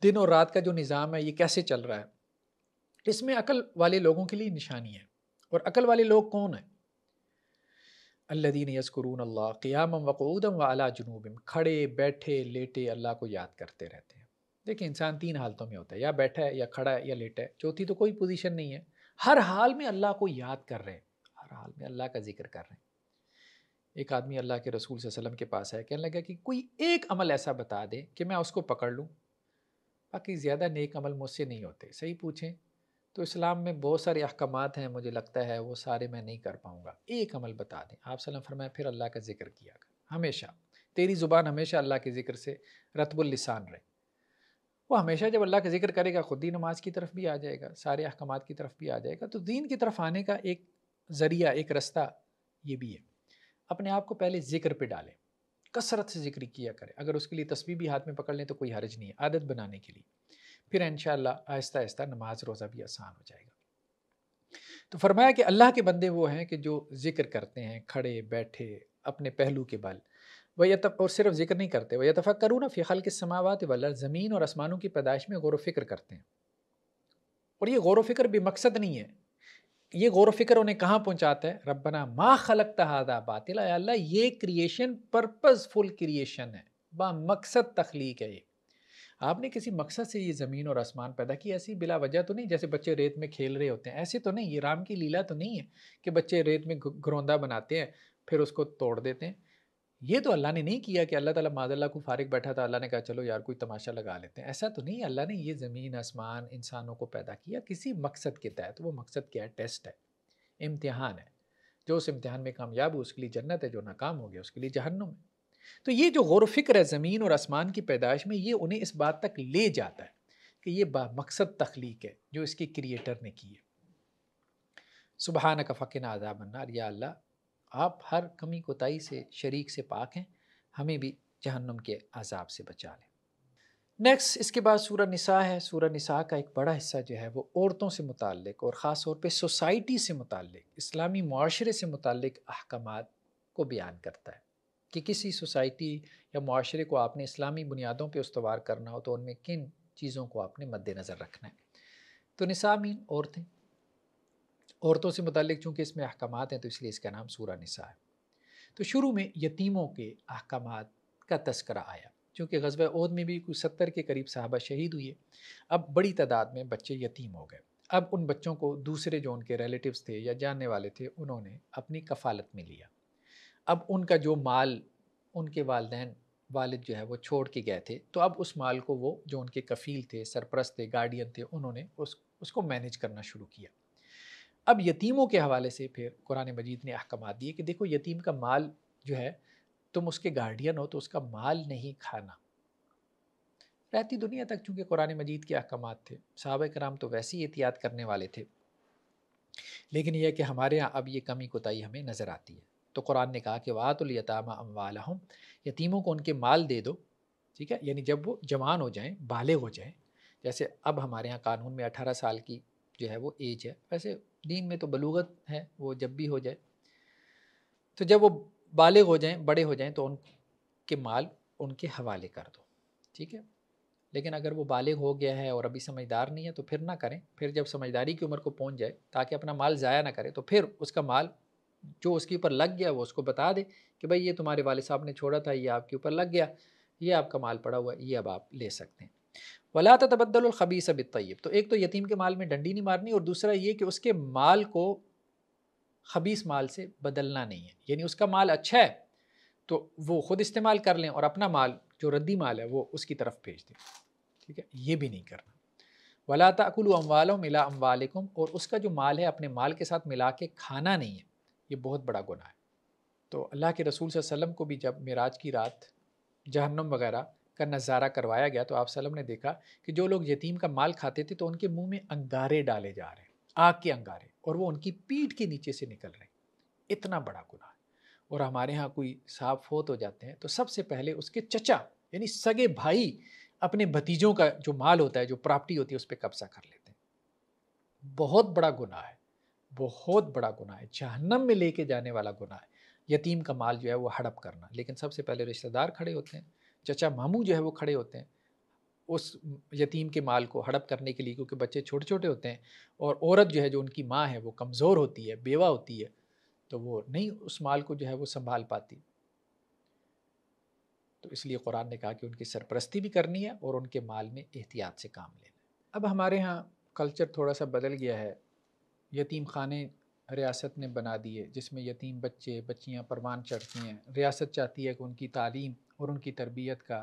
दिन और रात का जो निज़ाम है ये कैसे चल रहा है इसमें अकल वाले लोगों के लिए निशानी है और अकल वाले लोग कौन हैं अल्लादीन यस्करून अल्लाह क़ियाम वक़ूदम वाला जुनूब खड़े बैठे लेटे अल्लाह को याद करते रहते हैं देखिए इंसान तीन हालतों में होता है या बैठा है या खड़ा है या लेटा है चौथी तो कोई पोजीशन नहीं है हर हाल में अल्लाह को याद कर रहे हैं हर हाल में अल्लाह का जिक्र कर रहे हैं एक आदमी अल्लाह के रसूल सलम के पास आया कहने लगा कि कोई एक अमल ऐसा बता दे कि मैं उसको पकड़ लूँ बाकी ज़्यादा नेक अमल मुझसे नहीं होते सही पूछें तो इस्लाम में बहुत सारे अहकाम हैं मुझे लगता है वो सारे मैं नहीं कर पाऊँगा एक अमल बता दें आप सलम फरमाए फिर अल्लाह का जिक्र किया हमेशा तेरी ज़ुबान हमेशा अल्लाह के ज़िक्र से रतबुल्लिसान रहे वो हमेशा जब अल्लाह का जिक्र करेगा ख़ुद ही नमाज की तरफ भी आ जाएगा सारे अहकाम की तरफ भी आ जाएगा तो दीन की तरफ आने का एक ज़रिया एक रास्ता ये भी है अपने आप को पहले ज़िक्र पे डालें कसरत से जिक्र किया करें अगर उसके लिए तस्वीर भी हाथ में पकड़ लें तो कोई हर्ज नहीं है आदत बनाने के लिए फिर इन आहिस्ता आहिस्ता नमाज रोज़ा भी आसान हो जाएगा तो फरमाया कि अल्लाह के बंदे वो हैं कि जो जिक्र करते हैं खड़े बैठे अपने पहलू के बल वह और सिर्फ जिक्र नहीं करते वह करूँ ना फ़िखल के समावत वल ज़मीन और आसमानों की पैदाइश में गौर वफ़िक्र करते हैं और ये गौर वफ़िक्र भी मकसद नहीं है ये गौर फिक्र उन्हें कहाँ पहुँचाता है रबना मा खलक तहादा बातिल अल्लाह ये क्रिएशन पर्पज़फुल क्रिएशन है बा मकसद तख्लीक है ये आपने किसी मकसद से ये ज़मीन और आसमान पैदा किया ऐसी बिला वजह तो नहीं जैसे बच्चे रेत में खेल रहे होते हैं ऐसे तो नहीं ये राम की लीला तो नहीं है कि बच्चे रेत में घरौंदा बनाते हैं फिर उसको तोड़ देते हैं ये तो अल्लाह ने नहीं किया कि अल्लाह ताला माजल्ला को फारिग बैठा था अल्लाह ने कहा चलो यार कोई तमाशा लगा लेते हैं ऐसा तो नहीं अल्लाह ने ये ज़मीन आसमान इंसानों को पैदा किया किसी मकसद के तहत तो वो मकसद क्या है टेस्ट है इम्तिहान है जो उस इम्तिहान में कामयाब हो उसके लिए जन्नत है जो नाकाम हो गया उसके लिए जहन्नुम है तो ये जो गौर फिक्र है ज़मीन और आसमान की पैदाइश में ये उन्हें इस बात तक ले जाता है कि ये मकसद तख्लीक है जो इसके क्रिएटर ने की है सुबहान का फ़किन आज़ाब अन्नार या अल्लाह आप हर कमी कोताही से शरीक से पाक हैं हमें भी जहन्नम के अजाब से बचा लें नेक्स्ट इसके बाद सूर निसा है सूर निसा का एक बड़ा हिस्सा जो है वो औरतों से मुतक और ख़ास तौर पर सोसाइटी से मुतक इस्लामी माशरे से मुतक अहकाम को बयान करता है कि किसी सोसाइटी या माशरे को आपने इस्लामी बुनियादों पर उसवार करना हो तो उनमें किन चीज़ों को आपने मद्दनज़र रखना है तो नसा मीन औरतें औरतों से मतलब चूँकि इसमें अहकाम हैं तो इसलिए इसका नाम सूरा निसा है तो शुरू में यतीमों के अहकाम का तस्करा आया चूँकि गजब ओद में भी कुछ सत्तर के करीब साहबा शहीद हुए अब बड़ी तादाद में बच्चे यतीम हो गए अब उन बच्चों को दूसरे जो उनके रिलेटिव थे या जानने वाले थे उन्होंने अपनी कफालत में लिया अब उनका जो माल उनके वालदेन वालद जो है वो छोड़ के गए थे तो अब उस माल को वो जो उनके कफ़ील थे सरप्रस्त थे गार्डियन थे उन्होंने उस उसको मैनेज करना शुरू किया अब यतीमों के हवाले से फिर कुरान मजीद ने अहकाम दिए कि देखो यतीम का माल जो है तुम उसके गार्डियन हो तो उसका माल नहीं खाना रहती दुनिया तक चूँकि कुरान मजीद के अहकाम थे सहाब कराम तो वैसे ही एहतियात करने वाले थे लेकिन यह कि हमारे यहाँ अब ये कमी कोताही हमें नज़र आती है तो कुरान ने कहा कि वातुलयतामा अमवाल हम यतीमों को उनके माल दे दो ठीक है यानी जब वो जवान हो जाएँ बालग हो जाएँ जैसे अब हमारे यहाँ कानून में अठारह साल की जो है वो एज है वैसे दीन में तो बलूगत है वो जब भी हो जाए तो जब वो बालग हो जाएं बड़े हो जाएं तो उनके माल उनके हवाले कर दो ठीक है लेकिन अगर वो बालग हो गया है और अभी समझदार नहीं है तो फिर ना करें फिर जब समझदारी की उम्र को पहुंच जाए ताकि अपना माल ज़ाया ना करे तो फिर उसका माल जो उसके ऊपर लग गया वो उसको बता दे कि भाई ये तुम्हारे वाले साहब ने छोड़ा था ये आपके ऊपर लग गया ये आपका माल पड़ा हुआ है ये अब आप ले सकते हैं वला सब बितयब तो एक तो यतीम के माल में डंडी नहीं मारनी और दूसरा ये कि उसके माल को खबीस माल से बदलना नहीं है यानी उसका माल अच्छा है तो वो ख़ुद इस्तेमाल कर लें और अपना माल जो रद्दी माल है वो उसकी तरफ भेज दें ठीक है ये भी नहीं करना वला अमवाल मिला अमवालकुम और उसका जो माल है अपने माल के साथ मिला के खाना नहीं है ये बहुत बड़ा गुनाह है तो अल्लाह के रसूल वसम को भी जब मराज की रात जहन्नम वगैरह का नज़ारा करवाया गया तो आप सलम ने देखा कि जो लोग यतीम का माल खाते थे तो उनके मुंह में अंगारे डाले जा रहे हैं आग के अंगारे और वो उनकी पीठ के नीचे से निकल रहे हैं इतना बड़ा गुनाह और हमारे यहाँ कोई साफ फोत हो जाते हैं तो सबसे पहले उसके चचा यानी सगे भाई अपने भतीजों का जो माल होता है जो प्रॉपर्टी होती है उस पर कब्जा कर लेते हैं बहुत बड़ा गुनाह है बहुत बड़ा गुनाह है जहनम में लेके जाने वाला गुनाह है यतीम का माल जो है वो हड़प करना लेकिन सबसे पहले रिश्तेदार खड़े होते हैं चचा मामू जो है वो खड़े होते हैं उस यतीम के माल को हड़प करने के लिए क्योंकि बच्चे छोटे छोटे होते हैं और औरत जो है जो उनकी माँ है वो कमज़ोर होती है बेवा होती है तो वो नहीं उस माल को जो है वो संभाल पाती तो इसलिए कुरान ने कहा कि उनकी सरपरस्ती भी करनी है और उनके माल में एहतियात से काम लेना अब हमारे यहाँ कल्चर थोड़ा सा बदल गया है यतीम खाने रियासत ने बना दिए जिसमें यतीम बच्चे बच्चियाँ परवान चढ़ती हैं रियासत चाहती है कि उनकी तालीम और उनकी तरबियत का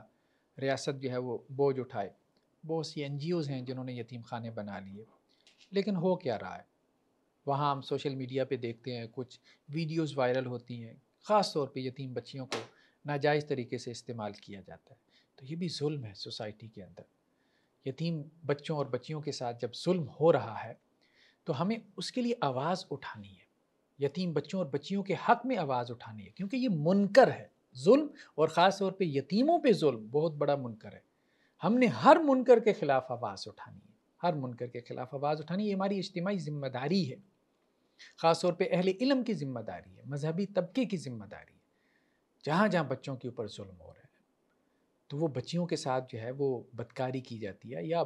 रियासत जो है वो बोझ उठाए बहुत सी एन जी ओज़ हैं जिन्होंने यतीम खाने बना लिए लेकिन हो क्या रहा है वहाँ हम सोशल मीडिया पे देखते हैं कुछ वीडियोस वायरल होती हैं ख़ास तौर पे यतीम बच्चियों को नाजायज़ तरीके से इस्तेमाल किया जाता है तो ये भी जुल्म है सोसाइटी के अंदर यतीम बच्चों और बच्चियों के साथ जब जुल्म हो रहा है तो हमें उसके लिए आवाज़ उठानी है यतीम बच्चों और बच्चियों के हक़ में आवाज़ उठानी है क्योंकि ये मुनकर है जुल्म और ख़ास तौर पे यतीमों पे जुल्म बहुत बड़ा मुनकर है हमने हर मुनकर के ख़िलाफ़ आवाज़ उठानी है हर मुनकर के ख़िलाफ़ आवाज़ उठानी ये हमारी इज्तमी ज़िम्मेदारी है ख़ास तौर पर अहल इलम की ज़िम्मेदारी है मजहबी तबके की ज़िम्मेदारी है जहाँ जहाँ बच्चों के ऊपर जुल्म हो रहा है तो वो बच्चियों के साथ जो है वो बदकारी की जाती है या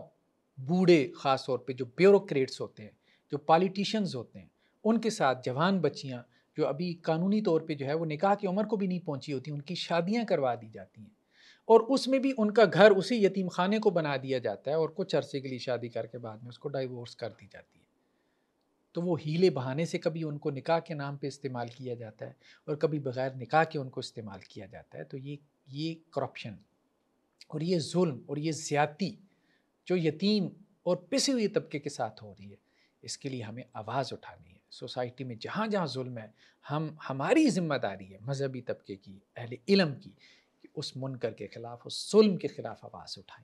बूढ़े ख़ास तौर पर जो ब्यूरोक्रेट्स होते हैं जो पॉलिटिशन्स होते हैं उनके साथ जवान बच्चियाँ जो अभी कानूनी तौर पे जो है वो निकाह की उम्र को भी नहीं पहुंची होती उनकी शादियां करवा दी जाती हैं और उसमें भी उनका घर उसी यतीम खाने को बना दिया जाता है और कुछ अरसे के लिए शादी करके बाद में उसको डाइवोर्स कर दी जाती है तो वो हीले बहाने से कभी उनको निकाह के नाम पर इस्तेमाल किया जाता है और कभी बग़ैर निकाह के उनको इस्तेमाल किया जाता है तो ये ये करप्शन और ये जुल्म और ये ज़्यादी जो यतीम और पिसे हुए तबके के साथ हो रही है इसके लिए हमें आवाज़ उठानी है सोसाइटी में जहाँ जहाँ जुल्म है हम हमारी जिम्मेदारी है मजहबी तबके की अहल इलम की कि उस मुनकर के ख़िलाफ़ उस जुल्म के ख़िलाफ़ आवाज़ उठाएं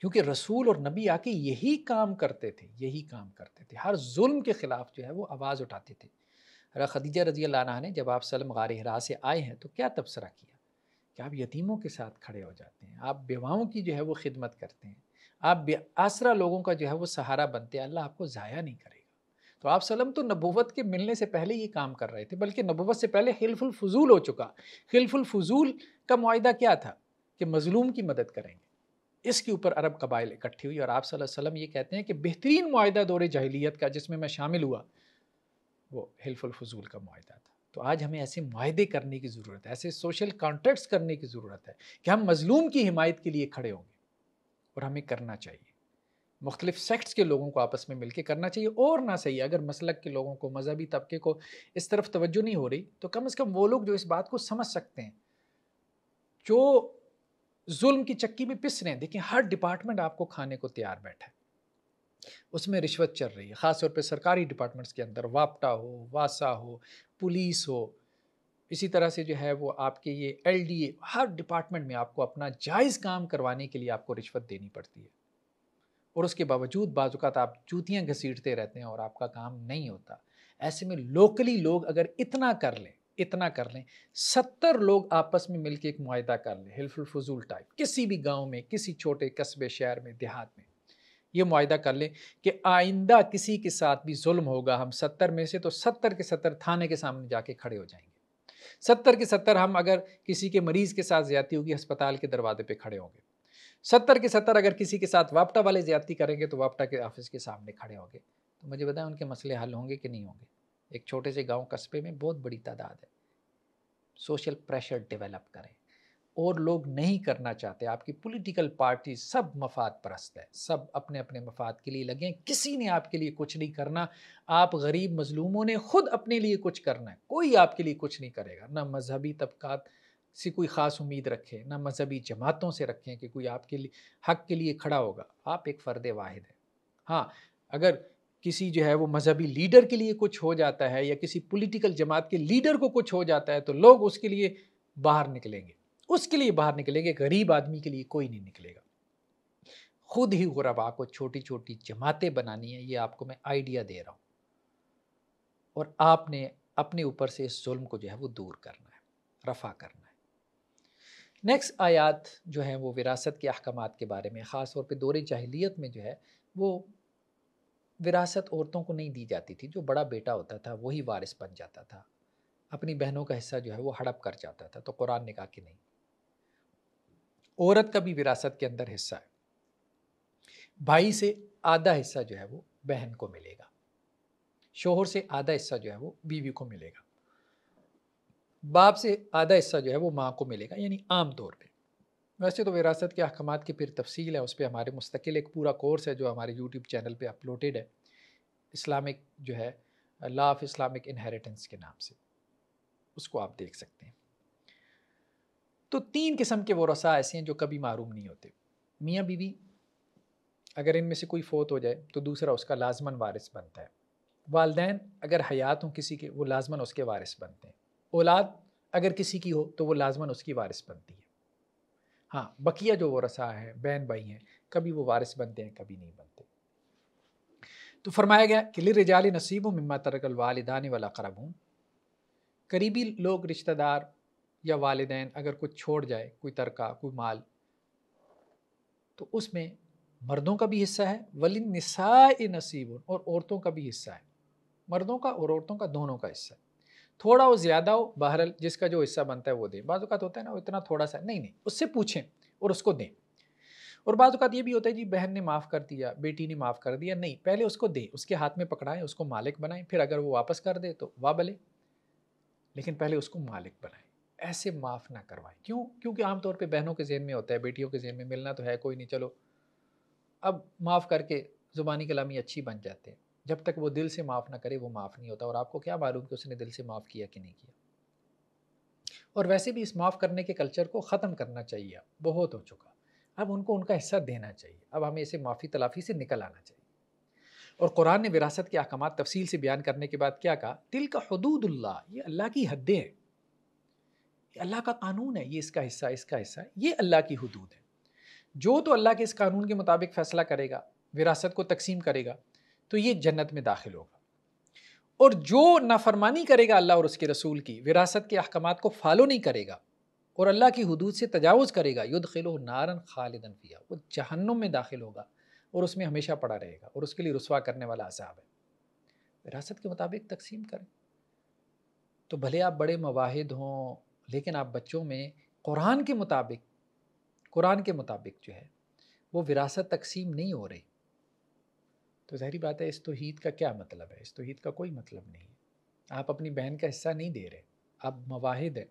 क्योंकि रसूल और नबी आके यही काम करते थे यही काम करते थे हर जुल्म के ख़िलाफ़ जो है वो आवाज़ उठाते थे खदीजा रजी अल्लाह ने जब आप सलम गार हरा से आए हैं तो क्या तबसरा किया कि आप यतीमों के साथ खड़े हो जाते हैं आप बेवाओं की जो है वो खिदमत करते हैं आप आसरा लोगों का जो है वो सहारा बनते हैं अल्लाह आपको ज़ाया नहीं करे तो आप सलम तो नबूवत के मिलने से पहले ये काम कर रहे थे बल्कि नबूवत से पहले हिल्फुल फजूल हो चुका हिल्फुल फजूल का माहा क्या था कि मजलूम की मदद करेंगे इसके ऊपर अरब कबाइल इकट्ठी हुई और आप सल्लम ये कहते हैं कि बेहतरीन माहा दौरे जहलीत का जिसमें मैं शामिल हुआ वो हिलफुल फजूल का माह था तो आज हमें ऐसे माहदे करने की ज़रूरत है ऐसे सोशल कॉन्ट्रैक्ट्स करने की ज़रूरत है कि हम मजलूम की हिमायत के लिए खड़े होंगे और हमें करना चाहिए मुख्तलिफ सेक्ट्स के लोगों को आपस में मिलकर करना चाहिए और ना सही अगर मसलक के लोगों को मजहबी तबके को इस तरफ तवज्जो नहीं हो रही तो कम अज़ कम वो लोग जो इस बात को समझ सकते हैं जो जुल्म की चक्की में पिस रहे हैं देखिए हर डिपार्टमेंट आपको खाने को तैयार बैठा है उसमें रिश्वत चल रही है ख़ासतौर पर सरकारी डिपार्टमेंट्स के अंदर वापटा हो वासा हो पुलिस हो इसी तरह से जो है वो आपके ये ए हर डिपार्टमेंट में आपको अपना जायज़ काम करवाने के लिए आपको रिश्वत देनी पड़ती है और उसके बावजूद बाजुकात आप जूतियाँ घसीटते रहते हैं और आपका काम नहीं होता ऐसे में लोकली लोग अगर इतना कर लें इतना कर लें सत्तर लोग आपस में मिलकर एक मुहिदा कर लें हिलफुल फजूल टाइप किसी भी गांव में किसी छोटे कस्बे शहर में देहात में ये माहदा कर लें कि आइंदा किसी के साथ भी जुल्म होगा हम सत्तर में से तो सत्तर के सत्तर थाने के सामने जाके खड़े हो जाएंगे सत्तर के सत्तर हम अगर किसी के मरीज़ के साथ ज़्यादा होगी अस्पताल के दरवाजे पे खड़े होंगे सत्तर के सत्तर अगर किसी के साथ वापटा वाले ज्यादा करेंगे तो वापटा के ऑफिस के सामने खड़े होंगे तो मुझे बताएं उनके मसले हल होंगे कि नहीं होंगे एक छोटे से गांव कस्बे में बहुत बड़ी तादाद है सोशल प्रेशर डेवलप करें और लोग नहीं करना चाहते आपकी पॉलिटिकल पार्टी सब मफाद परस्त है सब अपने अपने मफाद के लिए लगे हैं किसी ने आपके लिए कुछ नहीं करना आप गरीब मजलूमों ने खुद अपने लिए कुछ करना है कोई आपके लिए कुछ नहीं करेगा ना मजहबी तबकात से कोई ख़ास उम्मीद रखें ना मजहबी जमातों से रखें कि कोई आपके लिए हक के लिए खड़ा होगा आप एक फ़र्द वाहिद हैं हाँ अगर किसी जो है वो मजहबी लीडर के लिए कुछ हो जाता है या किसी पॉलिटिकल जमात के लीडर को कुछ हो जाता है तो लोग उसके लिए बाहर निकलेंगे उसके लिए बाहर निकलेंगे गरीब आदमी के लिए कोई नहीं निकलेगा खुद ही गुरबा को छोटी छोटी जमातें बनानी है ये आपको मैं आइडिया दे रहा हूँ और आपने अपने ऊपर से इस जुल्म को जो है वो दूर करना है रफा करना नेक्स्ट आयात जो है वो विरासत के अहकाम के बारे में ख़ास तौर पर दौर जाहलीत में जो है वो विरासत औरतों को नहीं दी जाती थी जो बड़ा बेटा होता था वही वारिस बन जाता था अपनी बहनों का हिस्सा जो है वो हड़प कर जाता था तो कुरान ने कहा कि नहीं औरत का भी विरासत के अंदर हिस्सा है भाई से आधा हिस्सा जो है वो बहन को मिलेगा शोहर से आधा हिस्सा जो है वो बीवी को मिलेगा बाप से आधा हिस्सा जो है वो माँ को मिलेगा यानी आम तौर पे वैसे तो विरासत के अहकाम की फिर तफसील है उस पर हमारे मुस्तकिल एक पूरा कोर्स है जो हमारे यूट्यूब चैनल पर अपलोडेड है इस्लामिक जो है ला ऑफ इस्लामिक इनहेरिटेंस के नाम से उसको आप देख सकते हैं तो तीन किस्म के वसा ऐसे हैं जो कभी मरूम नहीं होते मियाँ बीवी अगर इनमें से कोई फोत हो जाए तो दूसरा उसका लाजमन वारिस बनता है वालदेन अगर हयात हों किसी के वो लाजमन उसके वारिस बनते हैं औलाद अगर किसी की हो तो वो लाजमन उसकी वारिस बनती है हाँ बकिया जो वसा है बहन भाई हैं कभी वो वारिस बनते हैं कभी नहीं बनते तो फरमाया गया कि लिर रजाल नसीब मम्मा तरकल वालदान वाला करबून करीबी लोग रिश्तेदार या वालदेन अगर कुछ छोड़ जाए कोई तरका कोई माल तो उसमें मर्दों का भी हिस्सा है वलिन नसीब और औरतों का भी हिस्सा है मर्दों का और औरतों का दोनों का हिस्सा है थोड़ा हो ज़्यादा हो बहरल जिसका जो हिस्सा बनता है वो दें बाज़ात होता है ना इतना थोड़ा सा नहीं नहीं उससे पूछें और उसको दें और बाज़ात ये भी होता है जी बहन ने माफ़ कर दिया बेटी ने माफ़ कर दिया नहीं पहले उसको दें उसके हाथ में पकड़ाएं उसको मालिक बनाएं फिर अगर वो वापस कर दे तो वाह भले लेकिन पहले उसको मालिक बनाएं ऐसे माफ़ ना करवाएं क्यों क्योंकि आमतौर पे बहनों के जहन में होता है बेटियों के जहन में मिलना तो है कोई नहीं चलो अब माफ़ करके ज़ुबानी कलामी अच्छी बन जाते हैं जब तक वो दिल से माफ़ ना करे वो माफ़ नहीं होता और आपको क्या मालूम कि उसने दिल से माफ़ किया कि नहीं किया और वैसे भी इस माफ़ करने के कल्चर को ख़त्म करना चाहिए अब बहुत हो चुका अब उनको उनका हिस्सा देना चाहिए अब हमें इसे माफ़ी तलाफ़ी से निकल आना चाहिए और कुरान ने विरासत के अहकाम तफसील से बयान करने के बाद क्या कहा दिल का हदूदुल्ला ये अल्लाह की हदें हैं ये अल्लाह का कानून है ये इसका हिस्सा इसका हिस्सा ये अल्लाह की हदूद है जो तो अल्लाह के इस कानून के मुताबिक फ़ैसला करेगा विरासत को तकसीम करेगा तो ये जन्नत में दाखिल होगा और जो नाफरमानी करेगा अल्लाह और उसके रसूल की विरासत के अहकाम को फॉलो नहीं करेगा और अल्लाह की हदूद से तजावज़ करेगा युद्ध खिलो नारन खालिदन फिया वो जहन्नुम में दाखिल होगा और उसमें हमेशा पड़ा रहेगा और उसके लिए रसवा करने वाला अजाब है विरासत के मुताबिक तकसीम करें तो भले आप बड़े मवाहद हों लेकिन आप बच्चों में कुरान के मुताबिक कुरान के मुताबिक जो है वो विरासत तकसीम नहीं हो रही तो जहरी बात है इस तोहीद का क्या मतलब है इस तोहीद का कोई मतलब नहीं है आप अपनी बहन का हिस्सा नहीं दे रहे आप मवाहिद हैं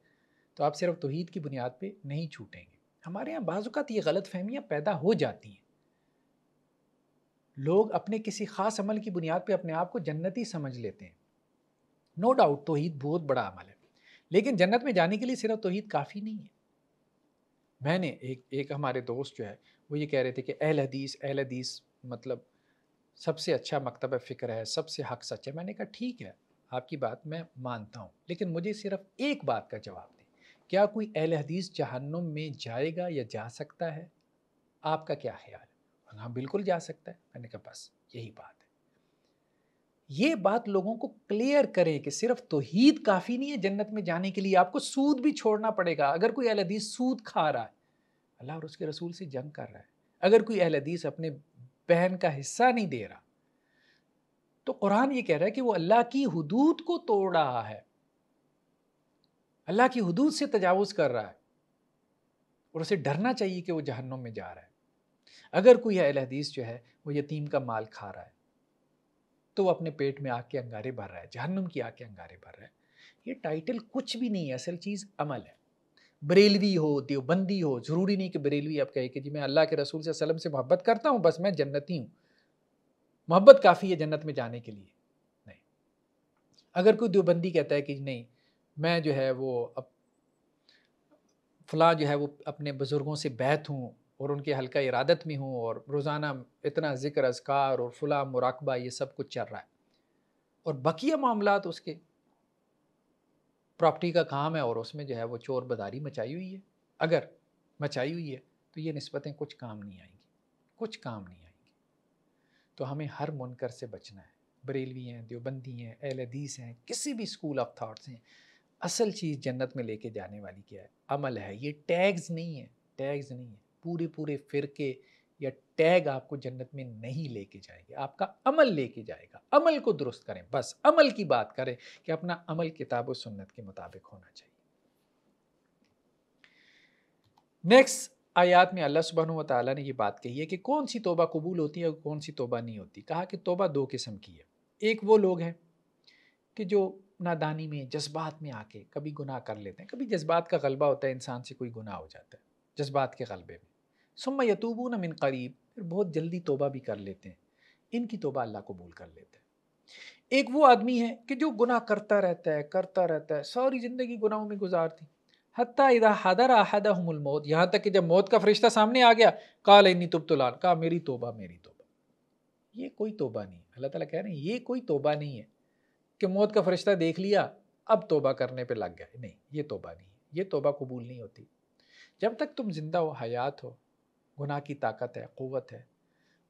तो आप सिर्फ तोहद की बुनियाद पर नहीं छूटेंगे हमारे यहाँ बाज़ात ये गलत फहमियाँ पैदा हो जाती हैं लोग अपने किसी ख़ास अमल की बुनियाद पर अपने आप को जन्नती समझ लेते हैं नो डाउट तोहद बहुत बड़ा अमल है लेकिन जन्नत में जाने के लिए सिर्फ तोहद काफ़ी नहीं है मैंने एक एक हमारे दोस्त जो है वो ये कह रहे थे कि अहल हदीस अहल हदीस मतलब सबसे अच्छा मकतब फ़िक्र है सबसे हक सच है मैंने कहा ठीक है आपकी बात मैं मानता हूँ लेकिन मुझे सिर्फ एक बात का जवाब दें क्या कोई अहल हदीस जहन्नुम में जाएगा या जा सकता है आपका क्या ख्याल है हाँ बिल्कुल जा सकता है मैंने कहा बस यही बात है ये बात लोगों को क्लियर करें कि सिर्फ तोहीद काफ़ी नहीं है जन्नत में जाने के लिए आपको सूद भी छोड़ना पड़ेगा अगर कोई अहल हदीस सूद खा रहा है अल्लाह और उसके रसूल से जंग कर रहा है अगर कोई अहल हदीस अपने बहन का हिस्सा नहीं दे रहा तो कुरान ये कह रहा है कि वो अल्लाह की हदूद को तोड़ रहा है अल्लाह की हदूद से तजावज़ कर रहा है और उसे डरना चाहिए कि वो जहन्नुम में जा रहा है अगर कोई अहदीस जो है वो यतीम का माल खा रहा है तो वो अपने पेट में आग के अंगारे भर रहा है जहन्नुम की आग के अंगारे भर रहा है ये टाइटल कुछ भी नहीं है असल चीज़ अमल है बरेलवी हो देवबंदी हो ज़रूरी नहीं कि बरेलवी आप कहे कि जी मैं अल्लाह के रसूल से सलम से मोहब्बत करता हूँ बस मैं जन्नती हूँ मोहब्बत काफ़ी है जन्नत में जाने के लिए नहीं अगर कोई देवबंदी कहता है कि नहीं मैं जो है वो अब फला जो है वो अपने बुज़ुर्गों से बैत हूँ और उनके हल्का इरादत में हूँ और रोज़ाना इतना ज़िक्र अजकार और फला मुराकबा ये सब कुछ चल रहा है और बकिया मामला उसके प्रॉपर्टी का काम है और उसमें जो है वो चोर बदारी मचाई हुई है अगर मचाई हुई है तो ये नस्बतें कुछ काम नहीं आएंगी कुछ काम नहीं आएंगी तो हमें हर मुनकर से बचना है बरेलवी हैं देवबंदी हैं एलदीस हैं किसी भी स्कूल ऑफ थाट्स हैं असल चीज़ जन्नत में लेके जाने वाली क्या है अमल है ये टैग्स नहीं है टैग्स नहीं है पूरे पूरे फ़िरके या टैग आपको जन्नत में नहीं लेके जाएंगे आपका अमल लेके जाएगा अमल को दुरुस्त करें बस अमल की बात करें कि अपना अमल किताब और सुन्नत के मुताबिक होना चाहिए नेक्स्ट आयात में अल्लाह सुबहान वाली ने यह बात कही है कि कौन सी तोबा कबूल होती है और कौन सी तोबा नहीं होती कहा कि तोबा दो किस्म की है एक वो लोग हैं कि जो नादानी में जज्बात में आके कभी गुनाह कर लेते हैं कभी जज्बात का गलबा होता है इंसान से कोई गुनाह हो जाता है जज्बात के गलबे में सुम यतूबू न मिन करीब फिर बहुत जल्दी तोबा भी कर लेते हैं इनकी तोबा अल्लाह कबूल कर लेते हैं एक वो आदमी है कि जो गुनाह करता रहता है करता रहता है सारी ज़िंदगी गुनाहों में गुजारती हती इदा हदर अहदा मौत यहाँ तक कि जब मौत का फरिश्ता सामने आ गया कहा लेनी तुब तो लाल कहा मेरी तोबा मेरी तोबा ये कोई तोबा नहीं अल्लाह ताला कह रहे हैं ये कोई तोबा नहीं है कि मौत का फरिश्ता देख लिया अब तोबा करने पर लग गए नहीं ये तोबा नहीं ये तोबा कबूल नहीं होती जब तक तुम ज़िंदा हो हयात हो गुनाह की ताकत है क़वत है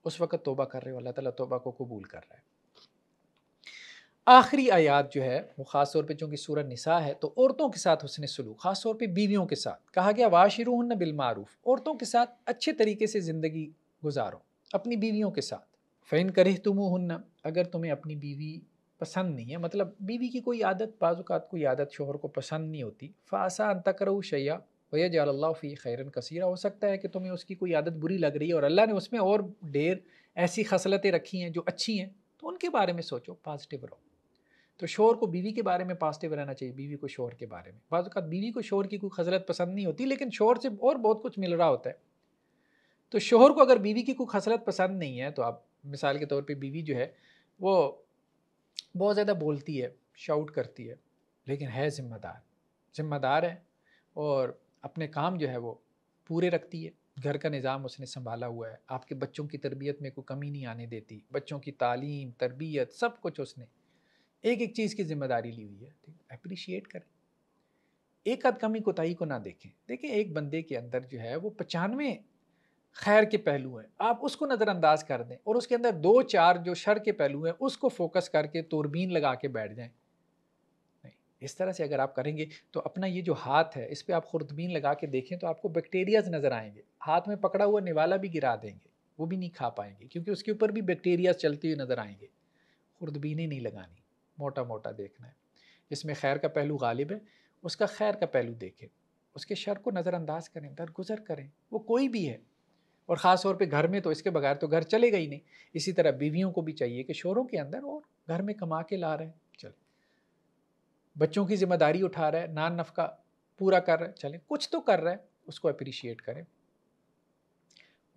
उस वक़्त तोबा कर रहे हो अल्लाह ताला तोबा को कबूल कर रहा है आखिरी आयात जो है वो ख़ास तौर पर चूँकि सूरह निसा है तो औरतों के साथ उसने सलूक ख़ास तौर पर बीवियों के साथ कहा गया वाशिरुहन बिलमारूफ औरतों के साथ अच्छे तरीके से ज़िंदगी गुजारो अपनी बीवियों के साथ फ़ैन करे तुम अगर तुम्हें अपनी बीवी पसंद नहीं है मतलब बीवी की कोई आदत बाज़ात कोई आदत शोहर को पसंद नहीं होती फ़ासा करो शैया भैया अल्लाह फ़ी खैरन कसीरा हो सकता है कि तुम्हें उसकी कोई आदत बुरी लग रही है और अल्लाह ने उसमें और ढेर ऐसी खसलतें रखी हैं जो अच्छी हैं तो उनके बारे में सोचो पॉजिटिव रहो तो शोर को बीवी के बारे में पॉजिटिव रहना चाहिए बीवी को शोर के बारे में बाज़ अवत बीवी को शोर की कोई खसलत पसंद नहीं होती लेकिन शोर से और बहुत कुछ मिल रहा होता है तो शोहर को अगर बीवी की कोई खसलत पसंद नहीं है तो आप मिसाल के तौर पर बीवी जो है वो बहुत ज़्यादा बोलती है शाउट करती है लेकिन है ज़िम्मेदार ज़िम्मेदार है और अपने काम जो है वो पूरे रखती है घर का निज़ाम उसने संभाला हुआ है आपके बच्चों की तरबियत में कोई कमी नहीं आने देती बच्चों की तालीम तरबियत सब कुछ उसने एक एक चीज़ की जिम्मेदारी ली हुई है ठीक अप्रिशिएट करें एक आध कमी कोताही को ना देखें देखें एक बंदे के अंदर जो है वो पचानवे खैर के पहलू हैं आप उसको नज़रअंदाज कर दें और उसके अंदर दो चार जो शर के पहलू हैं उसको फोकस करके तोरबीन लगा के बैठ जाएँ इस तरह से अगर आप करेंगे तो अपना ये जो हाथ है इस पर आप खुर्दबीन लगा के देखें तो आपको बैक्टीरियाज नज़र आएंगे हाथ में पकड़ा हुआ निवाला भी गिरा देंगे वो भी नहीं खा पाएंगे क्योंकि उसके ऊपर भी बैक्टीरियाज चलते हुए नज़र आएंगे ही नहीं लगानी मोटा मोटा देखना है जिसमें खैर का पहलू गालिब है उसका खैर का पहलू देखें उसके शर को नज़रअंदाज करें दरगुजर करें वो कोई भी है और ख़ास तौर पर घर में तो इसके बगैर तो घर चलेगा ही नहीं इसी तरह बीवियों को भी चाहिए कि शोरों के अंदर और घर में कमा के ला रहे हैं चलो बच्चों की जिम्मेदारी उठा रहा है नान नफका पूरा कर रहा है चलें कुछ तो कर रहा है उसको अप्रिशिएट करें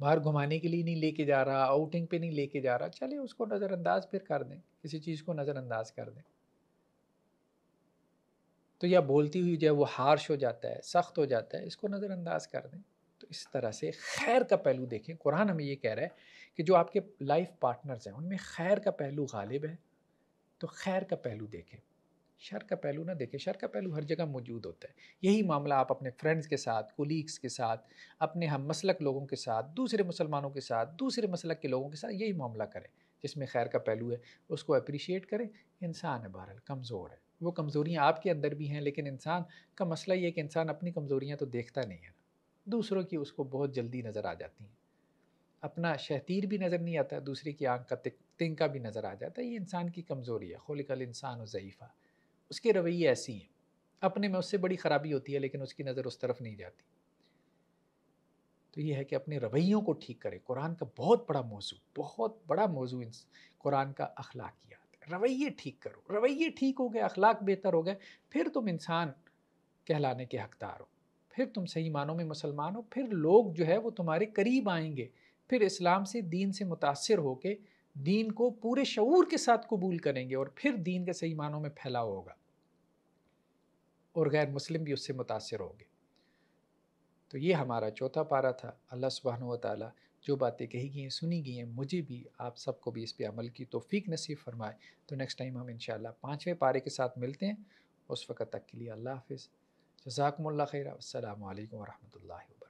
बाहर घुमाने के लिए नहीं लेके जा रहा आउटिंग पे नहीं लेके जा रहा चलें उसको नज़रअंदाज फिर कर दें किसी चीज़ को नज़रअंदाज कर दें तो या बोलती हुई जो है वो हार्श हो जाता है सख्त हो जाता है इसको नज़रअंदाज कर दें तो इस तरह से खैर का पहलू देखें कुरान हमें ये कह रहा है कि जो आपके लाइफ पार्टनर्स हैं उनमें खैर का पहलू गालिब है तो खैर का पहलू देखें शर का पहलू ना देखें शर का पहलू हर जगह मौजूद होता है यही मामला आप अपने फ्रेंड्स के साथ कोलीग्स के साथ अपने हम मसलक लोगों के साथ दूसरे मुसलमानों के साथ दूसरे मसलक के लोगों के साथ यही मामला करें जिसमें खैर का पहलू है उसको अप्रिशिएट करें इंसान है बहरहाल कमज़ोर है वो कमज़ोरियाँ आपके अंदर भी हैं लेकिन इंसान का मसला ये है कि इंसान अपनी कमज़ोरियाँ तो देखता नहीं है दूसरों की उसको बहुत जल्दी नज़र आ जाती हैं अपना शहतीर भी नज़र नहीं आता दूसरे की आँख का तिंका भी नज़र आ जाता है ये इंसान की कमज़ोरी है खोलिकल इंसान और ज़यीफ़ा उसके रवैये ऐसे हैं अपने में उससे बड़ी ख़राबी होती है लेकिन उसकी नज़र उस तरफ नहीं जाती तो ये है कि अपने रवैयों को ठीक करें कुरान का बहुत बड़ा मौजू बहुत बड़ा मौजू कुरान का अखलाकियात रवैये ठीक करो रवैये ठीक हो गए अखलाक बेहतर हो गए फिर तुम इंसान कहलाने के हकदार हो फिर तुम सही मानों में मुसलमान हो फिर लोग जो है वो तुम्हारे करीब आएंगे फिर इस्लाम से दीन से मुतासर होकर दीन को पूरे शूर के साथ कबूल करेंगे और फिर दीन का सही मानों में फैलाव होगा और गैर मुस्लिम भी उससे मुतासर होंगे तो ये हमारा चौथा पारा था अल्लाह सुबहान ताली जो बातें कही गई हैं सुनी गई हैं मुझे भी आप सबको भी इस पर अमल की तोफ़ी नसीब फ़रमाए तो नेक्स्ट टाइम हम इन पाँचवें पारे के साथ मिलते हैं उस वक़्त तक के लिए अल्लाह हाफ़ जजाकमल खैर असल वरहमल वर्क